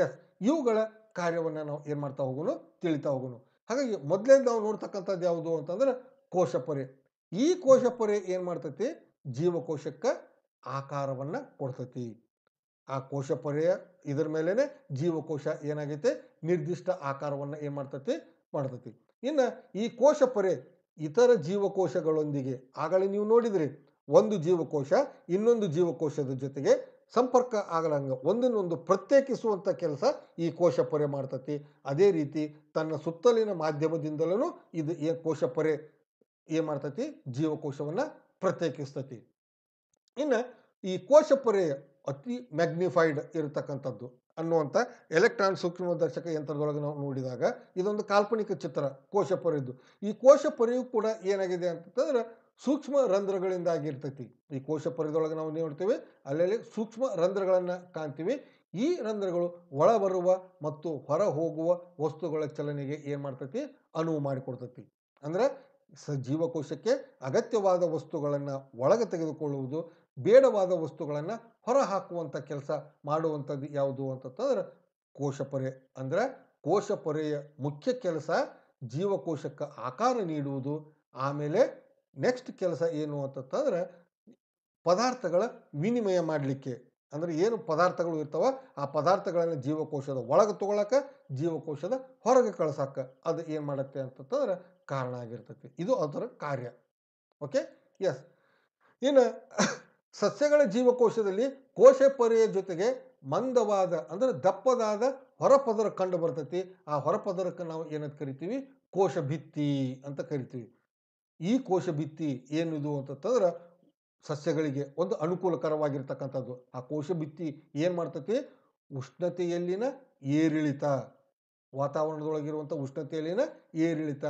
ಎಸ್ ಇವುಗಳ ಕಾರ್ಯವನ್ನು ನಾವು ಏನು ಮಾಡ್ತಾ ಹೋಗೋಣ ತಿಳಿತಾ ಹೋಗೋಣ ಹಾಗಾಗಿ ಮೊದಲೇ ನಾವು ನೋಡ್ತಕ್ಕಂಥದ್ದು ಯಾವುದು ಅಂತಂದ್ರೆ ಕೋಶ ಪೊರೆ ಈ ಕೋಶ ಪೊರೆ ಏನು ಮಾಡ್ತತಿ ಜೀವಕೋಶಕ್ಕೆ ಆಕಾರವನ್ನು ಕೊಡ್ತತಿ ಆ ಕೋಶ ಪೊರೆಯ ಇದರ ಮೇಲೇ ಜೀವಕೋಶ ಏನಾಗೈತೆ ನಿರ್ದಿಷ್ಟ ಆಕಾರವನ್ನು ಏನು ಮಾಡ್ತತಿ ಮಾಡ್ತತಿ ಇನ್ನು ಈ ಕೋಶ ಪೊರೆ ಇತರ ಜೀವಕೋಶಗಳೊಂದಿಗೆ ಆಗಲೇ ನೀವು ನೋಡಿದ್ರಿ ಒಂದು ಜೀವಕೋಶ ಇನ್ನೊಂದು ಜೀವಕೋಶದ ಜೊತೆಗೆ ಸಂಪರ್ಕ ಆಗಲಂಗ ಒಂದನ್ನೊಂದು ಪ್ರತ್ಯೇಕಿಸುವಂಥ ಕೆಲಸ ಈ ಕೋಶ ಪೊರೆ ಮಾಡ್ತತಿ ಅದೇ ರೀತಿ ತನ್ನ ಸುತ್ತಲಿನ ಮಾಧ್ಯಮದಿಂದಲೂ ಇದು ಏ ಕೋಶ ಪೊರೆ ಏನು ಮಾಡ್ತತಿ ಜೀವಕೋಶವನ್ನು ಪ್ರತ್ಯೇಕಿಸ್ತತಿ ಇನ್ನು ಈ ಕೋಶ ಪೊರೆ ಅತಿ ಮ್ಯಾಗ್ನಿಫೈಡ್ ಇರತಕ್ಕಂಥದ್ದು ಅನ್ನುವಂಥ ಎಲೆಕ್ಟ್ರಾನ್ ಸೂಕ್ಷ್ಮದರ್ಶಕ ಯಂತ್ರದೊಳಗೆ ನಾವು ನೋಡಿದಾಗ ಇದೊಂದು ಕಾಲ್ಪನಿಕ ಚಿತ್ರ ಕೋಶ ಪೊರೆಯದ್ದು ಈ ಕೋಶ ಪೊರೆಯು ಕೂಡ ಏನಾಗಿದೆ ಅಂತಂದ್ರೆ ಸೂಕ್ಷ್ಮ ರಂಧ್ರಗಳಿಂದಾಗಿರ್ತೈತಿ ಈ ಕೋಶ ಪರಿದೊಳಗೆ ನಾವು ನೋಡ್ತೇವೆ ಅಲ್ಲಲ್ಲಿ ಸೂಕ್ಷ್ಮ ರಂಧ್ರಗಳನ್ನು ಕಾಣ್ತೀವಿ ಈ ರಂಧ್ರಗಳು ಒಳ ಬರುವ ಮತ್ತು ಹೊರ ಹೋಗುವ ವಸ್ತುಗಳ ಚಲನೆಗೆ ಏನು ಮಾಡ್ತೈತಿ ಅನುವು ಮಾಡಿಕೊಡ್ತೈತಿ ಅಂದರೆ ಸ ಜೀವಕೋಶಕ್ಕೆ ಅಗತ್ಯವಾದ ವಸ್ತುಗಳನ್ನು ಒಳಗೆ ತೆಗೆದುಕೊಳ್ಳುವುದು ಬೇಡವಾದ ವಸ್ತುಗಳನ್ನು ಹೊರ ಹಾಕುವಂಥ ಕೆಲಸ ಮಾಡುವಂಥದ್ದು ಯಾವುದು ಅಂತಂತಂದ್ರೆ ಕೋಶ ಪೊರೆ ಅಂದರೆ ಕೋಶ ಪೊರೆಯ ಮುಖ್ಯ ಕೆಲಸ ಜೀವಕೋಶಕ್ಕೆ ಆಕಾರ ನೀಡುವುದು ಆಮೇಲೆ ನೆಕ್ಸ್ಟ್ ಕೆಲಸ ಏನು ಅಂತಂತಂದ್ರೆ ಪದಾರ್ಥಗಳ ವಿನಿಮಯ ಮಾಡಲಿಕ್ಕೆ ಅಂದರೆ ಏನು ಪದಾರ್ಥಗಳು ಇರ್ತಾವ ಆ ಪದಾರ್ಥಗಳನ್ನು ಜೀವಕೋಶದ ಒಳಗೆ ತಗೊಳಕ್ಕೆ ಜೀವಕೋಶದ ಹೊರಗೆ ಕಳ್ಸಾಕ ಅದು ಏನು ಮಾಡುತ್ತೆ ಅಂತಂತಂದ್ರೆ ಕಾರಣ ಆಗಿರ್ತೈತಿ ಇದು ಅದರ ಕಾರ್ಯ ಓಕೆ ಎಸ್ ಇನ್ನು ಸಸ್ಯಗಳ ಜೀವಕೋಶದಲ್ಲಿ ಪೊರೆಯ ಜೊತೆಗೆ ಮಂದವಾದ ಅಂದರೆ ದಪ್ಪದಾದ ಹೊರಪದರ ಕಂಡು ಬರ್ತೈತಿ ಆ ಹೊರಪದರಕ್ಕೆ ನಾವು ಏನಂತ ಕರಿತೀವಿ ಕೋಶ ಭಿತ್ತಿ ಅಂತ ಕರಿತೀವಿ ಈ ಕೋಶ ಭಿತ್ತಿ ಏನಿದು ಅಂತಂತಂದ್ರೆ ಸಸ್ಯಗಳಿಗೆ ಒಂದು ಅನುಕೂಲಕರವಾಗಿರ್ತಕ್ಕಂಥದ್ದು ಆ ಕೋಶ ಭಿತ್ತಿ ಏನು ಮಾಡ್ತತಿ ಉಷ್ಣತೆಯಲ್ಲಿನ ಏರಿಳಿತ ವಾತಾವರಣದೊಳಗಿರುವಂಥ ಉಷ್ಣತೆಯಲ್ಲಿನ ಏರಿಳಿತ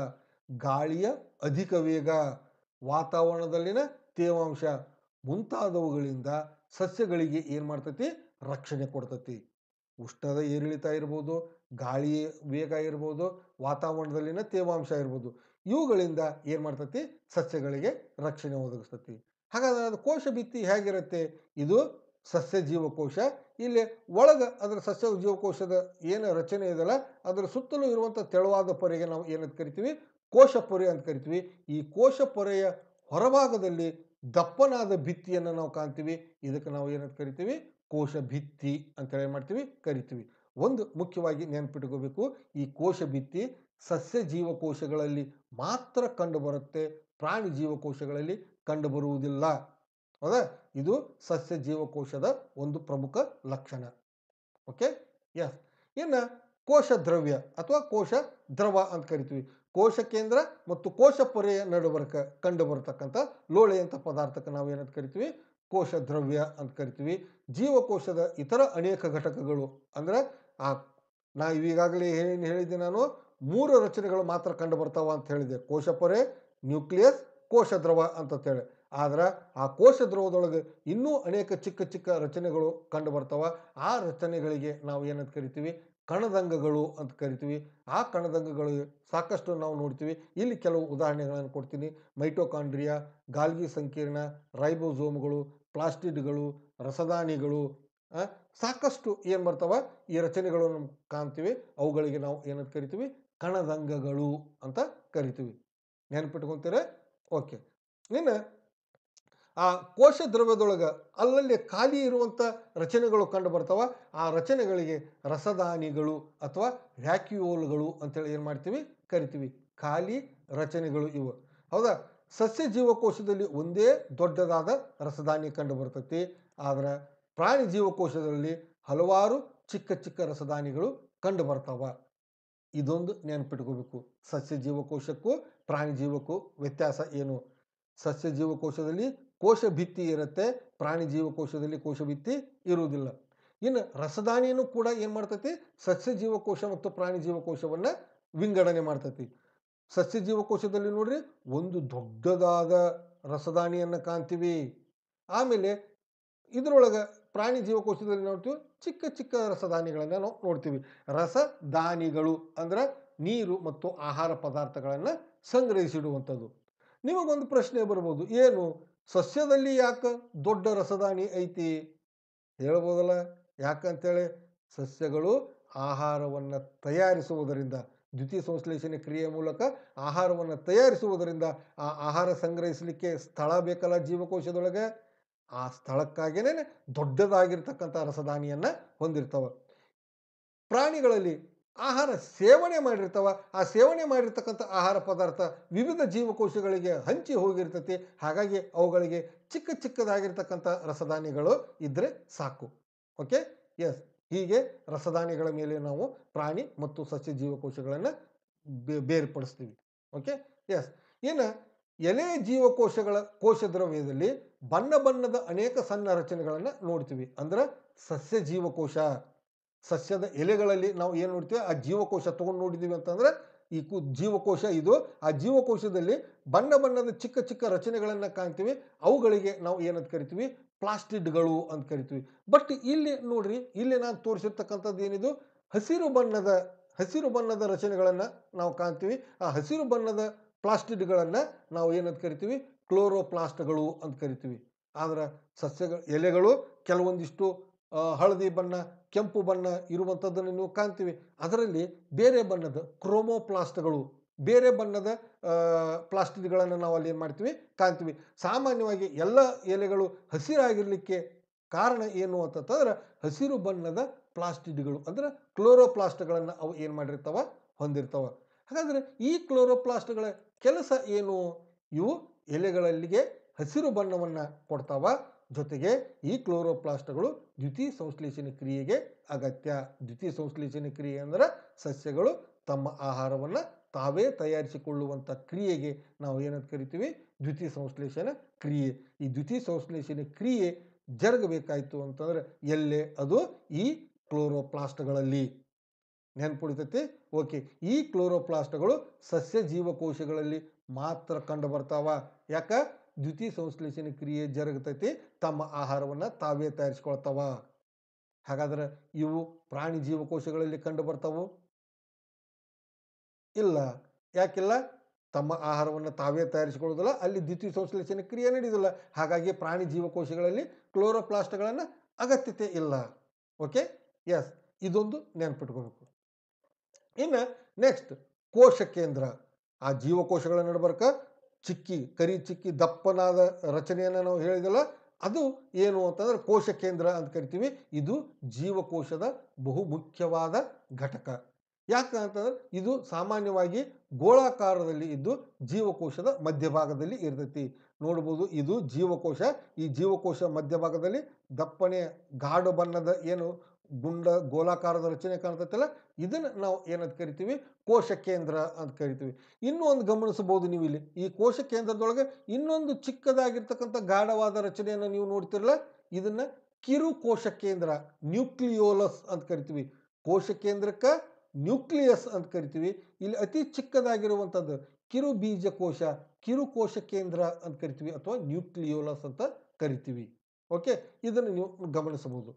ಗಾಳಿಯ ಅಧಿಕ ವೇಗ ವಾತಾವರಣದಲ್ಲಿನ ತೇವಾಂಶ ಮುಂತಾದವುಗಳಿಂದ ಸಸ್ಯಗಳಿಗೆ ಏನು ಮಾಡ್ತತಿ ರಕ್ಷಣೆ ಕೊಡ್ತತಿ ಉಷ್ಣದ ಏರಿಳಿತ ಇರ್ಬೋದು ಗಾಳಿಯ ವೇಗ ಇರ್ಬೋದು ವಾತಾವರಣದಲ್ಲಿನ ತೇವಾಂಶ ಇರ್ಬೋದು ಇವುಗಳಿಂದ ಏನು ಮಾಡ್ತತಿ ಸಸ್ಯಗಳಿಗೆ ರಕ್ಷಣೆ ಒದಗಿಸ್ತತಿ ಹಾಗಾದ್ರೆ ಅದು ಕೋಶ ಭಿತ್ತಿ ಹೇಗಿರುತ್ತೆ ಇದು ಸಸ್ಯ ಜೀವಕೋಶ ಇಲ್ಲಿ ಒಳಗೆ ಅದರ ಸಸ್ಯ ಜೀವಕೋಶದ ಏನು ರಚನೆ ಇದೆಯಲ್ಲ ಅದರ ಸುತ್ತಲೂ ಇರುವಂಥ ತೆಳುವಾದ ಪೊರೆಗೆ ನಾವು ಏನಂತ ಕರಿತೀವಿ ಕೋಶ ಪೊರೆ ಅಂತ ಕರಿತೀವಿ ಈ ಕೋಶ ಪೊರೆಯ ಹೊರಭಾಗದಲ್ಲಿ ದಪ್ಪನಾದ ಭಿತ್ತಿಯನ್ನು ನಾವು ಕಾಣ್ತೀವಿ ಇದಕ್ಕೆ ನಾವು ಏನಂತ ಕರಿತೀವಿ ಕೋಶ ಭಿತ್ತಿ ಅಂತೇಳಿ ಮಾಡ್ತೀವಿ ಕರಿತೀವಿ ಒಂದು ಮುಖ್ಯವಾಗಿ ನೆನ್ಪಿಟ್ಕೋಬೇಕು ಈ ಕೋಶ ಭಿತ್ತಿ ಸಸ್ಯ ಜೀವಕೋಶಗಳಲ್ಲಿ ಮಾತ್ರ ಕಂಡುಬರುತ್ತೆ ಪ್ರಾಣಿ ಜೀವಕೋಶಗಳಲ್ಲಿ ಕಂಡುಬರುವುದಿಲ್ಲ ಹೌದಾ ಇದು ಸಸ್ಯ ಜೀವಕೋಶದ ಒಂದು ಪ್ರಮುಖ ಲಕ್ಷಣ ಓಕೆ ಎಸ್ ಇನ್ನು ಕೋಶ ದ್ರವ್ಯ ಅಥವಾ ಕೋಶ ದ್ರವ ಅಂತ ಕರಿತೀವಿ ಕೋಶ ಕೇಂದ್ರ ಮತ್ತು ಕೋಶ ಪೊರೆಯ ನಡುವರ್ಕ ಕಂಡು ಬರತಕ್ಕಂಥ ಲೋಳೆಯಂಥ ಪದಾರ್ಥಕ್ಕೆ ನಾವು ಏನಂತ ಕರಿತೀವಿ ಕೋಶ ದ್ರವ್ಯ ಅಂತ ಕರಿತೀವಿ ಜೀವಕೋಶದ ಇತರ ಅನೇಕ ಘಟಕಗಳು ಅಂದರೆ ಆ ನಾ ಈಗಾಗಲೇ ಏನು ಹೇಳಿದ್ದೆ ನಾನು ಮೂರು ರಚನೆಗಳು ಮಾತ್ರ ಕಂಡು ಬರ್ತಾವ ಅಂತ ಹೇಳಿದೆ ಕೋಶಪೊರೆ ನ್ಯೂಕ್ಲಿಯಸ್ ಕೋಶ ದ್ರವ ಅಂತೇಳಿ ಆದ್ರೆ ಆ ಕೋಶ ದ್ರವದೊಳಗೆ ಇನ್ನೂ ಅನೇಕ ಚಿಕ್ಕ ಚಿಕ್ಕ ರಚನೆಗಳು ಕಂಡು ಆ ರಚನೆಗಳಿಗೆ ನಾವು ಏನಂತ ಕರಿತೀವಿ ಕಣದಂಗಗಳು ಅಂತ ಕರಿತೀವಿ ಆ ಕಣದಂಗಗಳು ಸಾಕಷ್ಟು ನಾವು ನೋಡ್ತೀವಿ ಇಲ್ಲಿ ಕೆಲವು ಉದಾಹರಣೆಗಳನ್ನು ಕೊಡ್ತೀನಿ ಮೈಟೋಕಾಂಡ್ರಿಯಾ ಗಾಲ್ಗಿ ಸಂಕೀರ್ಣ ರೈಬೋಸೋಮ್ಗಳು ಪ್ಲಾಸ್ಟಿಡ್ಗಳು ರಸದಾನಿಗಳು ಸಾಕಷ್ಟು ಏನು ಬರ್ತಾವ ಈ ರಚನೆಗಳನ್ನು ಕಾಣ್ತೀವಿ ಅವುಗಳಿಗೆ ನಾವು ಏನಂತ ಕರಿತೀವಿ ಕಣದಂಗಗಳು ಅಂತ ಕರಿತೀವಿ ನೆನ್ಪಿಟ್ಕೊಂತೀರ ಓಕೆ ಇನ್ನು ಆ ಕೋಶ ದ್ರವ್ಯದೊಳಗೆ ಅಲ್ಲಲ್ಲಿ ಖಾಲಿ ಇರುವಂಥ ರಚನೆಗಳು ಕಂಡು ಬರ್ತಾವ ಆ ರಚನೆಗಳಿಗೆ ರಸದಾನಿಗಳು ಅಥವಾ ವ್ಯಾಕ್ಯೂಲ್ಗಳು ಅಂತೇಳಿ ಏನು ಮಾಡ್ತೀವಿ ಕರಿತೀವಿ ಖಾಲಿ ರಚನೆಗಳು ಇವು ಹೌದಾ ಸಸ್ಯ ಜೀವಕೋಶದಲ್ಲಿ ಒಂದೇ ದೊಡ್ಡದಾದ ರಸದಾನಿ ಕಂಡು ಬರ್ತೈತಿ ಆದರೆ ಪ್ರಾಣಿ ಜೀವಕೋಶದಲ್ಲಿ ಹಲವಾರು ಚಿಕ್ಕ ಚಿಕ್ಕ ರಸದಾನಿಗಳು ಕಂಡು ಬರ್ತಾವ ಇದೊಂದು ನೆನಪಿಟ್ಕೋಬೇಕು ಸಸ್ಯ ಜೀವಕೋಶಕ್ಕೂ ಪ್ರಾಣಿ ಜೀವಕ್ಕೂ ವ್ಯತ್ಯಾಸ ಏನು ಸಸ್ಯ ಜೀವಕೋಶದಲ್ಲಿ ಕೋಶ ಭಿತ್ತಿ ಇರುತ್ತೆ ಪ್ರಾಣಿ ಜೀವಕೋಶದಲ್ಲಿ ಕೋಶ ಭಿತ್ತಿ ಇರುವುದಿಲ್ಲ ಇನ್ನು ರಸದಾನಿಯನ್ನು ಕೂಡ ಏನು ಮಾಡ್ತೈತಿ ಸಸ್ಯ ಜೀವಕೋಶ ಮತ್ತು ಪ್ರಾಣಿ ಜೀವಕೋಶವನ್ನು ವಿಂಗಡಣೆ ಮಾಡ್ತೈತಿ ಸಸ್ಯ ಜೀವಕೋಶದಲ್ಲಿ ನೋಡ್ರಿ ಒಂದು ದೊಡ್ಡದಾದ ರಸದಾನಿಯನ್ನು ಕಾಣ್ತೀವಿ ಆಮೇಲೆ ಇದರೊಳಗೆ ಪ್ರಾಣಿ ಜೀವಕೋಶದಲ್ಲಿ ನೋಡ್ತೀವಿ ಚಿಕ್ಕ ಚಿಕ್ಕ ರಸದಾನಿಗಳನ್ನು ನಾವು ನೋಡ್ತೀವಿ ರಸದಾನಿಗಳು ಅಂದರೆ ನೀರು ಮತ್ತು ಆಹಾರ ಪದಾರ್ಥಗಳನ್ನು ಸಂಗ್ರಹಿಸಿಡುವಂಥದ್ದು ನಿಮಗೊಂದು ಪ್ರಶ್ನೆ ಬರ್ಬೋದು ಏನು ಸಸ್ಯದಲ್ಲಿ ಯಾಕೆ ದೊಡ್ಡ ರಸದಾನಿ ಐತಿ ಹೇಳ್ಬೋದಲ್ಲ ಯಾಕಂತೇಳಿ ಸಸ್ಯಗಳು ಆಹಾರವನ್ನು ತಯಾರಿಸುವುದರಿಂದ ದ್ವಿತೀಯ ಸಂಶ್ಲೇಷಣೆ ಕ್ರಿಯೆಯ ಮೂಲಕ ಆಹಾರವನ್ನು ತಯಾರಿಸುವುದರಿಂದ ಆ ಆಹಾರ ಸಂಗ್ರಹಿಸಲಿಕ್ಕೆ ಸ್ಥಳ ಬೇಕಲ್ಲ ಜೀವಕೋಶದೊಳಗೆ ಆ ಸ್ಥಳಕ್ಕಾಗಿಯೇ ದೊಡ್ಡದಾಗಿರ್ತಕ್ಕಂಥ ರಸದಾನಿಯನ್ನು ಹೊಂದಿರ್ತವೆ ಪ್ರಾಣಿಗಳಲ್ಲಿ ಆಹಾರ ಸೇವನೆ ಮಾಡಿರ್ತವ ಆ ಸೇವನೆ ಮಾಡಿರ್ತಕ್ಕಂಥ ಆಹಾರ ಪದಾರ್ಥ ವಿವಿಧ ಜೀವಕೋಶಗಳಿಗೆ ಹಂಚಿ ಹೋಗಿರ್ತತಿ ಹಾಗಾಗಿ ಅವುಗಳಿಗೆ ಚಿಕ್ಕ ಚಿಕ್ಕದಾಗಿರ್ತಕ್ಕಂಥ ರಸದಾನಿಗಳು ಇದ್ದರೆ ಸಾಕು ಓಕೆ ಎಸ್ ಹೀಗೆ ರಸದಾನಿಗಳ ಮೇಲೆ ನಾವು ಪ್ರಾಣಿ ಮತ್ತು ಸಸ್ಯ ಜೀವಕೋಶಗಳನ್ನು ಬೇರ್ಪಡಿಸ್ತೀವಿ ಓಕೆ ಎಸ್ ಇನ್ನು ಎಲೆ ಜೀವಕೋಶಗಳ ಕೋಶ ದ್ರವ್ಯದಲ್ಲಿ ಬಣ್ಣ ಬಣ್ಣದ ಅನೇಕ ಸಣ್ಣ ರಚನೆಗಳನ್ನು ನೋಡ್ತೀವಿ ಅಂದ್ರೆ ಸಸ್ಯ ಜೀವಕೋಶ ಸಸ್ಯದ ಎಲೆಗಳಲ್ಲಿ ನಾವು ಏನು ನೋಡ್ತೀವಿ ಆ ಜೀವಕೋಶ ತೊಗೊಂಡು ನೋಡಿದ್ದೀವಿ ಅಂತಂದರೆ ಈ ಕು ಜೀವಕೋಶ ಇದು ಆ ಜೀವಕೋಶದಲ್ಲಿ ಬಣ್ಣ ಬಣ್ಣದ ಚಿಕ್ಕ ಚಿಕ್ಕ ರಚನೆಗಳನ್ನು ಕಾಣ್ತೀವಿ ಅವುಗಳಿಗೆ ನಾವು ಏನಂತ ಕರಿತೀವಿ ಪ್ಲಾಸ್ಟಿಡ್ಗಳು ಅಂತ ಕರಿತೀವಿ ಬಟ್ ಇಲ್ಲಿ ನೋಡ್ರಿ ಇಲ್ಲಿ ನಾನು ತೋರಿಸಿರ್ತಕ್ಕಂಥದ್ದು ಏನಿದು ಹಸಿರು ಬಣ್ಣದ ಹಸಿರು ಬಣ್ಣದ ರಚನೆಗಳನ್ನು ನಾವು ಕಾಣ್ತೀವಿ ಆ ಹಸಿರು ಬಣ್ಣದ ಪ್ಲಾಸ್ಟಿಡ್ಗಳನ್ನು ನಾವು ಏನಂತ ಕರಿತೀವಿ ಕ್ಲೋರೋಪ್ಲಾಸ್ಟ್ಗಳು ಅಂತ ಕರಿತೀವಿ ಆದರೆ ಸಸ್ಯಗಳ ಎಲೆಗಳು ಕೆಲವೊಂದಿಷ್ಟು ಹಳದಿ ಬಣ್ಣ ಕೆಂಪು ಬಣ್ಣ ಇರುವಂಥದ್ದನ್ನು ನೀವು ಕಾಣ್ತೀವಿ ಅದರಲ್ಲಿ ಬೇರೆ ಬಣ್ಣದ ಕ್ರೋಮೋಪ್ಲಾಸ್ಟ್ಗಳು ಬೇರೆ ಬಣ್ಣದ ಪ್ಲಾಸ್ಟಿಡ್ಗಳನ್ನು ನಾವು ಅಲ್ಲಿ ಏನು ಮಾಡ್ತೀವಿ ಕಾಣ್ತೀವಿ ಸಾಮಾನ್ಯವಾಗಿ ಎಲ್ಲ ಎಲೆಗಳು ಹಸಿರಾಗಿರಲಿಕ್ಕೆ ಕಾರಣ ಏನು ಅಂತಂತಂದ್ರೆ ಹಸಿರು ಬಣ್ಣದ ಪ್ಲಾಸ್ಟಿಡ್ಗಳು ಅಂದರೆ ಕ್ಲೋರೋಪ್ಲಾಸ್ಟ್ಗಳನ್ನು ಅವು ಏನು ಮಾಡಿರ್ತಾವ ಹೊಂದಿರ್ತಾವ ಹಾಗಾದರೆ ಈ ಕ್ಲೋರೋಪ್ಲಾಸ್ಟ್ಗಳ ಕೆಲಸ ಏನು ಇವು ಎಲೆಗಳಲ್ಲಿಗೆ ಹಸಿರು ಬಣ್ಣವನ್ನು ಕೊಡ್ತಾವ ಜೊತೆಗೆ ಈ ಕ್ಲೋರೋಪ್ಲಾಸ್ಟ್ಗಳು ದ್ವಿತೀಯ ಸಂಶ್ಲೇಷಣೆ ಕ್ರಿಯೆಗೆ ಅಗತ್ಯ ದ್ವಿತೀಯ ಸಂಶ್ಲೇಷಣೆ ಕ್ರಿಯೆ ಅಂದರೆ ಸಸ್ಯಗಳು ತಮ್ಮ ಆಹಾರವನ್ನು ತಾವೇ ತಯಾರಿಸಿಕೊಳ್ಳುವಂಥ ಕ್ರಿಯೆಗೆ ನಾವು ಏನಂತ ಕರಿತೀವಿ ದ್ವಿತೀಯ ಸಂಶ್ಲೇಷಣ ಕ್ರಿಯೆ ಈ ದ್ವಿತೀಯ ಸಂಶ್ಲೇಷಣೆ ಕ್ರಿಯೆ ಜರುಗಬೇಕಾಯಿತು ಅಂತಂದ್ರೆ ಎಲ್ಲೇ ಅದು ಈ ಕ್ಲೋರೋಪ್ಲಾಸ್ಟ್ಗಳಲ್ಲಿ ನೆನ್ಪುಡಿತೈತಿ ಓಕೆ ಈ ಕ್ಲೋರೋಪ್ಲಾಸ್ಟ್ಗಳು ಸಸ್ಯ ಜೀವಕೋಶಗಳಲ್ಲಿ ಮಾತ್ರ ಕಂಡು ಬರ್ತಾವ ಯಾಕ ದ್ವಿತೀಯ ಸಂಶ್ಲೇಷಣೆ ಕ್ರಿಯೆ ಜರುಗತೈತಿ ತಮ್ಮ ಆಹಾರವನ್ನು ತಾವೇ ತಯಾರಿಸ್ಕೊಳ್ತಾವ ಹಾಗಾದ್ರೆ ಇವು ಪ್ರಾಣಿ ಜೀವಕೋಶಗಳಲ್ಲಿ ಕಂಡು ಬರ್ತಾವು ಇಲ್ಲ ಯಾಕಿಲ್ಲ ತಮ್ಮ ಆಹಾರವನ್ನು ತಾವೇ ತಯಾರಿಸಿಕೊಳ್ಳೋದಿಲ್ಲ ಅಲ್ಲಿ ದ್ವಿತೀಯ ಸಂಶ್ಲೇಷಣೆ ಕ್ರಿಯೆ ನಡೆಯೋದಿಲ್ಲ ಹಾಗಾಗಿ ಪ್ರಾಣಿ ಜೀವಕೋಶಗಳಲ್ಲಿ ಕ್ಲೋರೋಪ್ಲಾಸ್ಟ್ಗಳನ್ನು ಅಗತ್ಯತೆ ಇಲ್ಲ ಓಕೆ ಎಸ್ ಇದೊಂದು ನೆನ್ಪಿಟ್ಕೋಬೇಕು ಇನ್ನು ನೆಕ್ಸ್ಟ್ ಕೋಶ ಕೇಂದ್ರ ಆ ಜೀವಕೋಶಗಳ ನಡ್ಬರ್ಕ ಚಿಕ್ಕಿ ಕರಿ ಚಿಕ್ಕಿ ದಪ್ಪನಾದ ರಚನೆಯನ್ನು ನಾವು ಹೇಳಿದಲ್ಲ ಅದು ಏನು ಅಂತಂದ್ರೆ ಕೋಶ ಕೇಂದ್ರ ಅಂತ ಕರಿತೀವಿ ಇದು ಜೀವಕೋಶದ ಬಹು ಮುಖ್ಯವಾದ ಘಟಕ ಯಾಕೆ ಇದು ಸಾಮಾನ್ಯವಾಗಿ ಗೋಳಾಕಾರದಲ್ಲಿ ಇದ್ದು ಜೀವಕೋಶದ ಮಧ್ಯಭಾಗದಲ್ಲಿ ಇರ್ತೈತಿ ನೋಡ್ಬೋದು ಇದು ಜೀವಕೋಶ ಈ ಜೀವಕೋಶ ಮಧ್ಯಭಾಗದಲ್ಲಿ ದಪ್ಪನೆಯ ಗಾಢ ಬಣ್ಣದ ಏನು ಗುಂಡ ಗೋಲಾಕಾರದ ರಚನೆ ಕಾಣ್ತೈತಲ್ಲ ಇದನ್ನು ನಾವು ಏನಂತ ಕರಿತೀವಿ ಕೋಶ ಕೇಂದ್ರ ಅಂತ ಕರಿತೀವಿ ಇನ್ನೂ ಒಂದು ಗಮನಿಸಬಹುದು ನೀವು ಇಲ್ಲಿ ಈ ಕೋಶ ಕೇಂದ್ರದೊಳಗೆ ಇನ್ನೊಂದು ಚಿಕ್ಕದಾಗಿರ್ತಕ್ಕಂಥ ಗಾಢವಾದ ರಚನೆಯನ್ನು ನೀವು ನೋಡ್ತಿರಲ್ಲ ಇದನ್ನು ಕೋಶ ಕೇಂದ್ರ ನ್ಯೂಕ್ಲಿಯೋಲಸ್ ಅಂತ ಕರಿತೀವಿ ಕೋಶ ಕೇಂದ್ರಕ್ಕೆ ನ್ಯೂಕ್ಲಿಯಸ್ ಅಂತ ಕರಿತೀವಿ ಇಲ್ಲಿ ಅತಿ ಚಿಕ್ಕದಾಗಿರುವಂಥದ್ದು ಕಿರು ಬೀಜ ಕೋಶ ಕಿರುಕೋಶ ಕೇಂದ್ರ ಅಂತ ಕರಿತೀವಿ ಅಥವಾ ನ್ಯೂಕ್ಲಿಯೋಲಸ್ ಅಂತ ಕರಿತೀವಿ ಓಕೆ ಇದನ್ನು ನೀವು ಗಮನಿಸಬಹುದು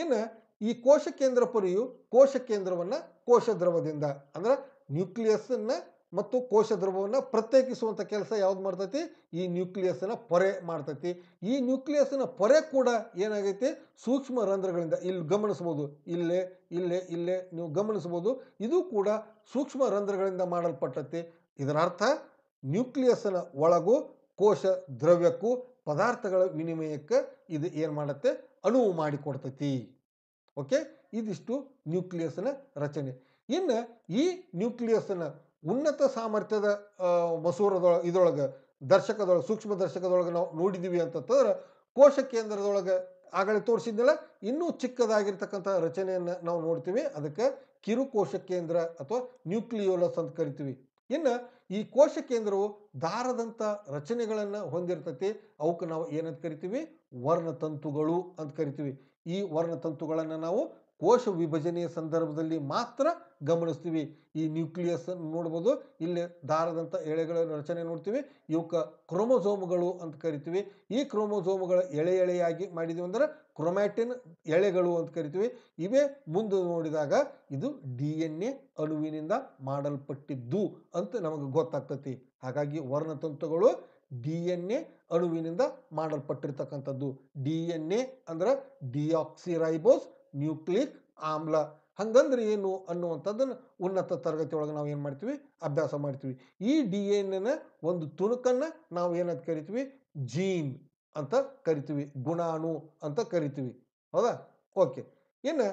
ಇನ್ನು ಈ ಕೋಶ ಕೇಂದ್ರ ಪೊರೆಯು ಕೋಶ ಕೇಂದ್ರವನ್ನು ಕೋಶ ದ್ರವದಿಂದ ಅಂದ್ರೆ ನ್ಯೂಕ್ಲಿಯಸ್ನ ಮತ್ತು ಕೋಶ ದ್ರವವನ್ನು ಪ್ರತ್ಯೇಕಿಸುವಂಥ ಕೆಲಸ ಯಾವ್ದು ಮಾಡ್ತೈತಿ ಈ ನ್ಯೂಕ್ಲಿಯಸ್ನ ಪೊರೆ ಮಾಡ್ತೈತಿ ಈ ನ್ಯೂಕ್ಲಿಯಸ್ನ ಪೊರೆ ಕೂಡ ಏನಾಗೈತಿ ಸೂಕ್ಷ್ಮ ರಂಧ್ರಗಳಿಂದ ಇಲ್ಲಿ ಗಮನಿಸ್ಬೋದು ಇಲ್ಲೇ ಇಲ್ಲೇ ಇಲ್ಲೇ ನೀವು ಗಮನಿಸ್ಬೋದು ಇದು ಕೂಡ ಸೂಕ್ಷ್ಮ ರಂಧ್ರಗಳಿಂದ ಮಾಡಲ್ಪಟ್ಟತಿ ಇದರ ಅರ್ಥ ನ್ಯೂಕ್ಲಿಯಸ್ನ ಒಳಗು ಕೋಶ ದ್ರವ್ಯಕ್ಕೂ ಪದಾರ್ಥಗಳ ವಿನಿಮಯಕ್ಕೆ ಇದು ಏನು ಮಾಡುತ್ತೆ ಅನುವು ಮಾಡಿಕೊಡ್ತೈತಿ ಓಕೆ ಇದಿಷ್ಟು ನ್ಯೂಕ್ಲಿಯಸ್ನ ರಚನೆ ಇನ್ನು ಈ ನ್ಯೂಕ್ಲಿಯಸ್ನ ಉನ್ನತ ಸಾಮರ್ಥ್ಯದ ಮಸೂರದೊಳ ಇದರೊಳಗೆ ದರ್ಶಕದೊಳಗೆ ಸೂಕ್ಷ್ಮ ದರ್ಶಕದೊಳಗೆ ನಾವು ನೋಡಿದ್ದೀವಿ ಅಂತಂತಂದ್ರೆ ಕೋಶ ಕೇಂದ್ರದೊಳಗೆ ಆಗಲೇ ತೋರಿಸಿದ್ನಲ್ಲ ಇನ್ನೂ ಚಿಕ್ಕದಾಗಿರ್ತಕ್ಕಂಥ ರಚನೆಯನ್ನು ನಾವು ನೋಡ್ತೀವಿ ಅದಕ್ಕೆ ಕಿರುಕೋಶ ಕೇಂದ್ರ ಅಥವಾ ನ್ಯೂಕ್ಲಿಯೋಲಸ್ ಅಂತ ಕರಿತೀವಿ ಇನ್ನು ಈ ಕೋಶ ಕೇಂದ್ರವು ದಾರದಂಥ ರಚನೆಗಳನ್ನು ಹೊಂದಿರ್ತತಿ ಅವಕ್ಕೆ ನಾವು ಏನಂತ ಕರಿತೀವಿ ವರ್ಣತಂತುಗಳು ಅಂತ ಕರಿತೀವಿ ಈ ವರ್ಣತಂತುಗಳನ್ನು ನಾವು ಕೋಶ ವಿಭಜನೆಯ ಸಂದರ್ಭದಲ್ಲಿ ಮಾತ್ರ ಗಮನಿಸ್ತೀವಿ ಈ ನ್ಯೂಕ್ಲಿಯಸ್ ನೋಡ್ಬೋದು ಇಲ್ಲಿ ದಾರದಂಥ ಎಳೆಗಳ ರಚನೆ ನೋಡ್ತೀವಿ ಇವಕ್ಕೆ ಕ್ರೋಮೋಸೋಮ್ಗಳು ಅಂತ ಕರಿತೀವಿ ಈ ಕ್ರೋಮೋಸೋಮ್ಗಳ ಎಳೆ ಎಳೆಯಾಗಿ ಮಾಡಿದೀವಿ ಅಂದರೆ ಕ್ರೊಮ್ಯಾಟಿನ್ ಎಳೆಗಳು ಅಂತ ಕರಿತೀವಿ ಇವೇ ಮುಂದೆ ನೋಡಿದಾಗ ಇದು ಡಿ ಎನ್ ಎ ಅಣುವಿನಿಂದ ಮಾಡಲ್ಪಟ್ಟಿದ್ದು ಅಂತ ನಮಗೆ ಗೊತ್ತಾಗ್ತತಿ ಹಾಗಾಗಿ ವರ್ಣತಂತುಗಳು ಡಿ ಎನ್ ಎ ಅಣುವಿನಿಂದ ಮಾಡಲ್ಪಟ್ಟಿರ್ತಕ್ಕಂಥದ್ದು ಡಿ ಎನ್ ಎ ಅಂದ್ರೆ ಡಿಆಕ್ಸಿರೈಬೋಸ್ ನ್ಯೂಕ್ಲಿಕ್ ಆಮ್ಲ ಹಂಗಂದ್ರೆ ಏನು ಅನ್ನುವಂಥದ್ದನ್ನು ಉನ್ನತ ತರಗತಿ ಒಳಗೆ ನಾವು ಏನು ಮಾಡ್ತೀವಿ ಅಭ್ಯಾಸ ಮಾಡ್ತೀವಿ ಈ ಡಿ ಎನ್ ಎನ ಒಂದು ತುಣುಕನ್ನು ನಾವು ಏನಂತ ಕರಿತೀವಿ ಜೀನ್ ಅಂತ ಕರಿತೀವಿ ಗುಣಾಣು ಅಂತ ಕರಿತೀವಿ ಹೌದಾ ಓಕೆ ಇನ್ನು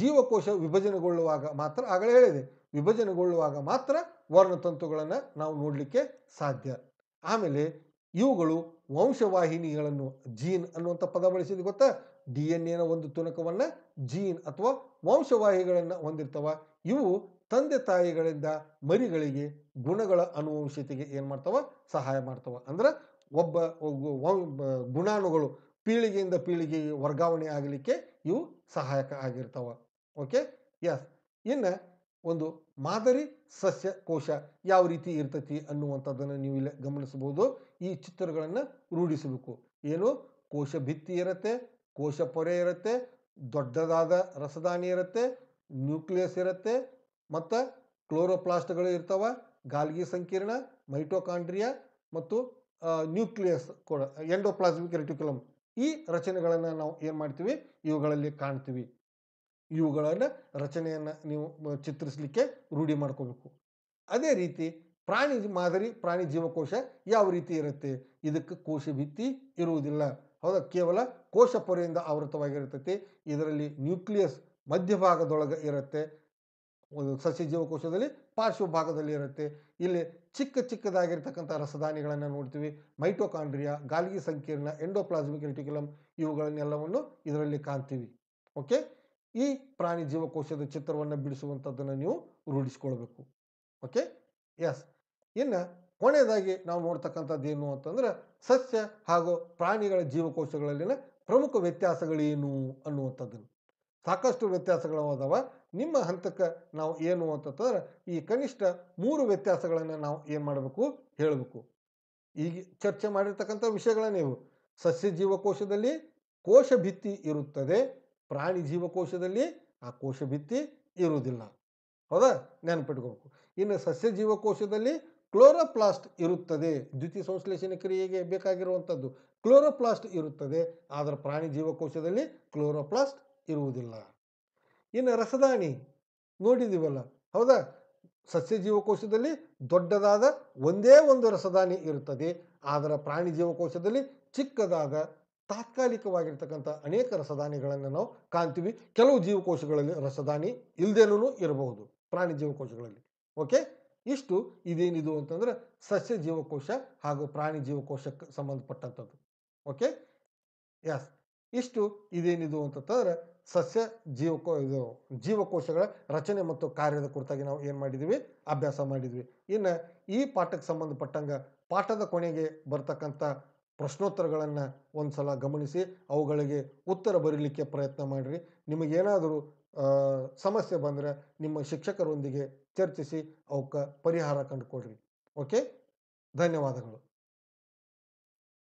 ಜೀವಕೋಶ ವಿಭಜನೆಗೊಳ್ಳುವಾಗ ಮಾತ್ರ ಆಗಲೇ ಹೇಳಿದೆ ವಿಭಜನೆಗೊಳ್ಳುವಾಗ ಮಾತ್ರ ವರ್ಣತಂತುಗಳನ್ನು ನಾವು ನೋಡಲಿಕ್ಕೆ ಸಾಧ್ಯ ಆಮೇಲೆ ಇವುಗಳು ವಂಶವಾಹಿನಿಗಳನ್ನು ಜೀನ್ ಅನ್ನುವಂಥ ಪದ ಬಳಸಿದ ಗೊತ್ತಾ ಡಿ ಎನ್ ಎನ ಒಂದು ತುಣಕವನ್ನು ಜೀನ್ ಅಥವಾ ವಂಶವಾಹಿಗಳನ್ನು ಹೊಂದಿರ್ತವೆ ಇವು ತಂದೆ ತಾಯಿಗಳಿಂದ ಮರಿಗಳಿಗೆ ಗುಣಗಳ ಅನುವಂಶತೆಗೆ ಏನು ಮಾಡ್ತವೆ ಸಹಾಯ ಮಾಡ್ತವೆ ಅಂದ್ರೆ ಒಬ್ಬ ಗುಣಾಣುಗಳು ಪೀಳಿಗೆಯಿಂದ ಪೀಳಿಗೆಗೆ ವರ್ಗಾವಣೆ ಆಗಲಿಕ್ಕೆ ಇವು ಸಹಾಯಕ ಆಗಿರ್ತವೆ ಓಕೆ ಎಸ್ ಇನ್ನು ಒಂದು ಮಾದರಿ ಸಸ್ಯ ಕೋಶ ಯಾವ ರೀತಿ ಇರ್ತೈತಿ ಅನ್ನುವಂಥದ್ದನ್ನು ನೀವು ಇಲ್ಲಿ ಗಮನಿಸಬಹುದು ಈ ಚಿತ್ರಗಳನ್ನು ರೂಢಿಸಬೇಕು ಏನು ಕೋಶ ಭಿತ್ತಿ ಇರುತ್ತೆ ಕೋಶ ಪೊರೆ ಇರುತ್ತೆ ದೊಡ್ಡದಾದ ರಸದಾನಿ ಇರುತ್ತೆ ನ್ಯೂಕ್ಲಿಯಸ್ ಇರುತ್ತೆ ಮತ್ತು ಕ್ಲೋರೋಪ್ಲಾಸ್ಟ್ಗಳು ಇರ್ತವೆ ಗಾಲ್ಗಿ ಸಂಕೀರ್ಣ ಮೈಟೋಕಾಂಡ್ರಿಯಾ ಮತ್ತು ನ್ಯೂಕ್ಲಿಯಸ್ ಕೂಡ ಎಂಡೋಪ್ಲಾಸ್ಮಿಕ್ ರೆಟಿಕ್ಯುಲಮ್ ಈ ರಚನೆಗಳನ್ನು ನಾವು ಏನು ಮಾಡ್ತೀವಿ ಇವುಗಳಲ್ಲಿ ಕಾಣ್ತೀವಿ ಇವುಗಳನ್ನು ರಚನೆಯನ್ನು ನೀವು ಚಿತ್ರಿಸಲಿಕ್ಕೆ ರೂಢಿ ಮಾಡ್ಕೋಬೇಕು ಅದೇ ರೀತಿ ಪ್ರಾಣಿ ಮಾದರಿ ಪ್ರಾಣಿ ಜೀವಕೋಶ ಯಾವ ರೀತಿ ಇರುತ್ತೆ ಇದಕ್ಕೆ ಕೋಶ ಭಿತ್ತಿ ಇರುವುದಿಲ್ಲ ಹೌದಾ ಕೇವಲ ಕೋಶ ಪೊರೆಯಿಂದ ಆವೃತವಾಗಿರ್ತೈತಿ ಇದರಲ್ಲಿ ನ್ಯೂಕ್ಲಿಯಸ್ ಮಧ್ಯಭಾಗದೊಳಗೆ ಇರುತ್ತೆ ಸಸ್ಯ ಜೀವಕೋಶದಲ್ಲಿ ಪಾರ್ಶ್ವಭಾಗದಲ್ಲಿ ಇರುತ್ತೆ ಇಲ್ಲಿ ಚಿಕ್ಕ ಚಿಕ್ಕದಾಗಿರ್ತಕ್ಕಂಥ ರಸದಾನಿಗಳನ್ನು ನೋಡ್ತೀವಿ ಮೈಟೋಕಾಂಡ್ರಿಯಾ ಗಾಲ್ಗಿ ಸಂಕೀರ್ಣ ಎಂಡೋಪ್ಲಾಸ್ಮಿಕ್ ರೆಟಿಕ್ಯುಲಮ್ ಇವುಗಳನ್ನೆಲ್ಲವನ್ನು ಇದರಲ್ಲಿ ಕಾಣ್ತೀವಿ ಓಕೆ ಈ ಪ್ರಾಣಿ ಜೀವಕೋಶದ ಚಿತ್ರವನ್ನು ಬಿಡಿಸುವಂಥದ್ದನ್ನು ನೀವು ರೂಢಿಸ್ಕೊಳ್ಬೇಕು ಓಕೆ ಎಸ್ ಇನ್ನು ಕೊನೆಯದಾಗಿ ನಾವು ನೋಡ್ತಕ್ಕಂಥದ್ದು ಏನು ಅಂತಂದ್ರೆ ಸಸ್ಯ ಹಾಗೂ ಪ್ರಾಣಿಗಳ ಜೀವಕೋಶಗಳಲ್ಲಿನ ಪ್ರಮುಖ ವ್ಯತ್ಯಾಸಗಳೇನು ಅನ್ನುವಂಥದ್ದನ್ನು ಸಾಕಷ್ಟು ವ್ಯತ್ಯಾಸಗಳು ಅದಾವ ನಿಮ್ಮ ಹಂತಕ್ಕೆ ನಾವು ಏನು ಅಂತಂದ್ರೆ ಈ ಕನಿಷ್ಠ ಮೂರು ವ್ಯತ್ಯಾಸಗಳನ್ನು ನಾವು ಏನು ಮಾಡಬೇಕು ಹೇಳಬೇಕು ಈಗ ಚರ್ಚೆ ಮಾಡಿರ್ತಕ್ಕಂಥ ನೀವು ಸಸ್ಯ ಜೀವಕೋಶದಲ್ಲಿ ಕೋಶ ಭಿತ್ತಿ ಇರುತ್ತದೆ ಪ್ರಾಣಿ ಜೀವಕೋಶದಲ್ಲಿ ಆ ಕೋಶ ಭಿತ್ತಿ ಇರುವುದಿಲ್ಲ ಹೌದಾ ನೆನಪಿಟ್ಕೋಬೇಕು ಇನ್ನು ಸಸ್ಯ ಜೀವಕೋಶದಲ್ಲಿ ಕ್ಲೋರೋಪ್ಲಾಸ್ಟ್ ಇರುತ್ತದೆ ದ್ವಿತೀಯ ಸಂಶ್ಲೇಷಣೆ ಕ್ರಿಯೆಗೆ ಬೇಕಾಗಿರುವಂಥದ್ದು ಕ್ಲೋರೋಪ್ಲಾಸ್ಟ್ ಇರುತ್ತದೆ ಆದರೆ ಪ್ರಾಣಿ ಜೀವಕೋಶದಲ್ಲಿ ಕ್ಲೋರೋಪ್ಲಾಸ್ಟ್ ಇರುವುದಿಲ್ಲ ಇನ್ನು ರಸದಾನಿ ನೋಡಿದ್ದೀವಲ್ಲ ಹೌದಾ ಸಸ್ಯ ಜೀವಕೋಶದಲ್ಲಿ ದೊಡ್ಡದಾದ ಒಂದೇ ಒಂದು ರಸದಾನಿ ಇರುತ್ತದೆ ಆದರೆ ಪ್ರಾಣಿ ಜೀವಕೋಶದಲ್ಲಿ ಚಿಕ್ಕದಾದ ತಾತ್ಕಾಲಿಕವಾಗಿರ್ತಕ್ಕಂಥ ಅನೇಕ ರಸದಾನಿಗಳನ್ನು ನಾವು ಕಾಣ್ತೀವಿ ಕೆಲವು ಜೀವಕೋಶಗಳಲ್ಲಿ ರಸದಾನಿ ಇಲ್ಲದೇನೂ ಇರಬಹುದು ಪ್ರಾಣಿ ಜೀವಕೋಶಗಳಲ್ಲಿ ಓಕೆ ಇಷ್ಟು ಇದೇನಿದು ಅಂತಂದ್ರೆ ಸಸ್ಯ ಜೀವಕೋಶ ಹಾಗೂ ಪ್ರಾಣಿ ಜೀವಕೋಶಕ್ಕೆ ಸಂಬಂಧಪಟ್ಟಂಥದ್ದು ಓಕೆ ಎಸ್ ಇಷ್ಟು ಇದೇನಿದು ಅಂತಂತಂದ್ರೆ ಸಸ್ಯ ಜೀವಕೋ ಇದು ಜೀವಕೋಶಗಳ ರಚನೆ ಮತ್ತು ಕಾರ್ಯದ ಕುರಿತಾಗಿ ನಾವು ಏನು ಮಾಡಿದ್ದೀವಿ ಅಭ್ಯಾಸ ಮಾಡಿದ್ವಿ ಇನ್ನು ಈ ಪಾಠಕ್ಕೆ ಸಂಬಂಧಪಟ್ಟಂಗೆ ಪಾಠದ ಕೊನೆಗೆ ಬರ್ತಕ್ಕಂಥ ಪ್ರಶ್ನೋತ್ತರಗಳನ್ನು ಒಂದು ಸಲ ಗಮನಿಸಿ ಅವುಗಳಿಗೆ ಉತ್ತರ ಬರೀಲಿಕ್ಕೆ ಪ್ರಯತ್ನ ಮಾಡಿರಿ ನಿಮಗೇನಾದರೂ ಸಮಸ್ಯೆ ಬಂದರೆ ನಿಮ್ಮ ಶಿಕ್ಷಕರೊಂದಿಗೆ ಚರ್ಚಿಸಿ ಅವಕ್ಕೆ ಪರಿಹಾರ ಕಂಡುಕೊಡ್ರಿ ಓಕೆ ಧನ್ಯವಾದಗಳು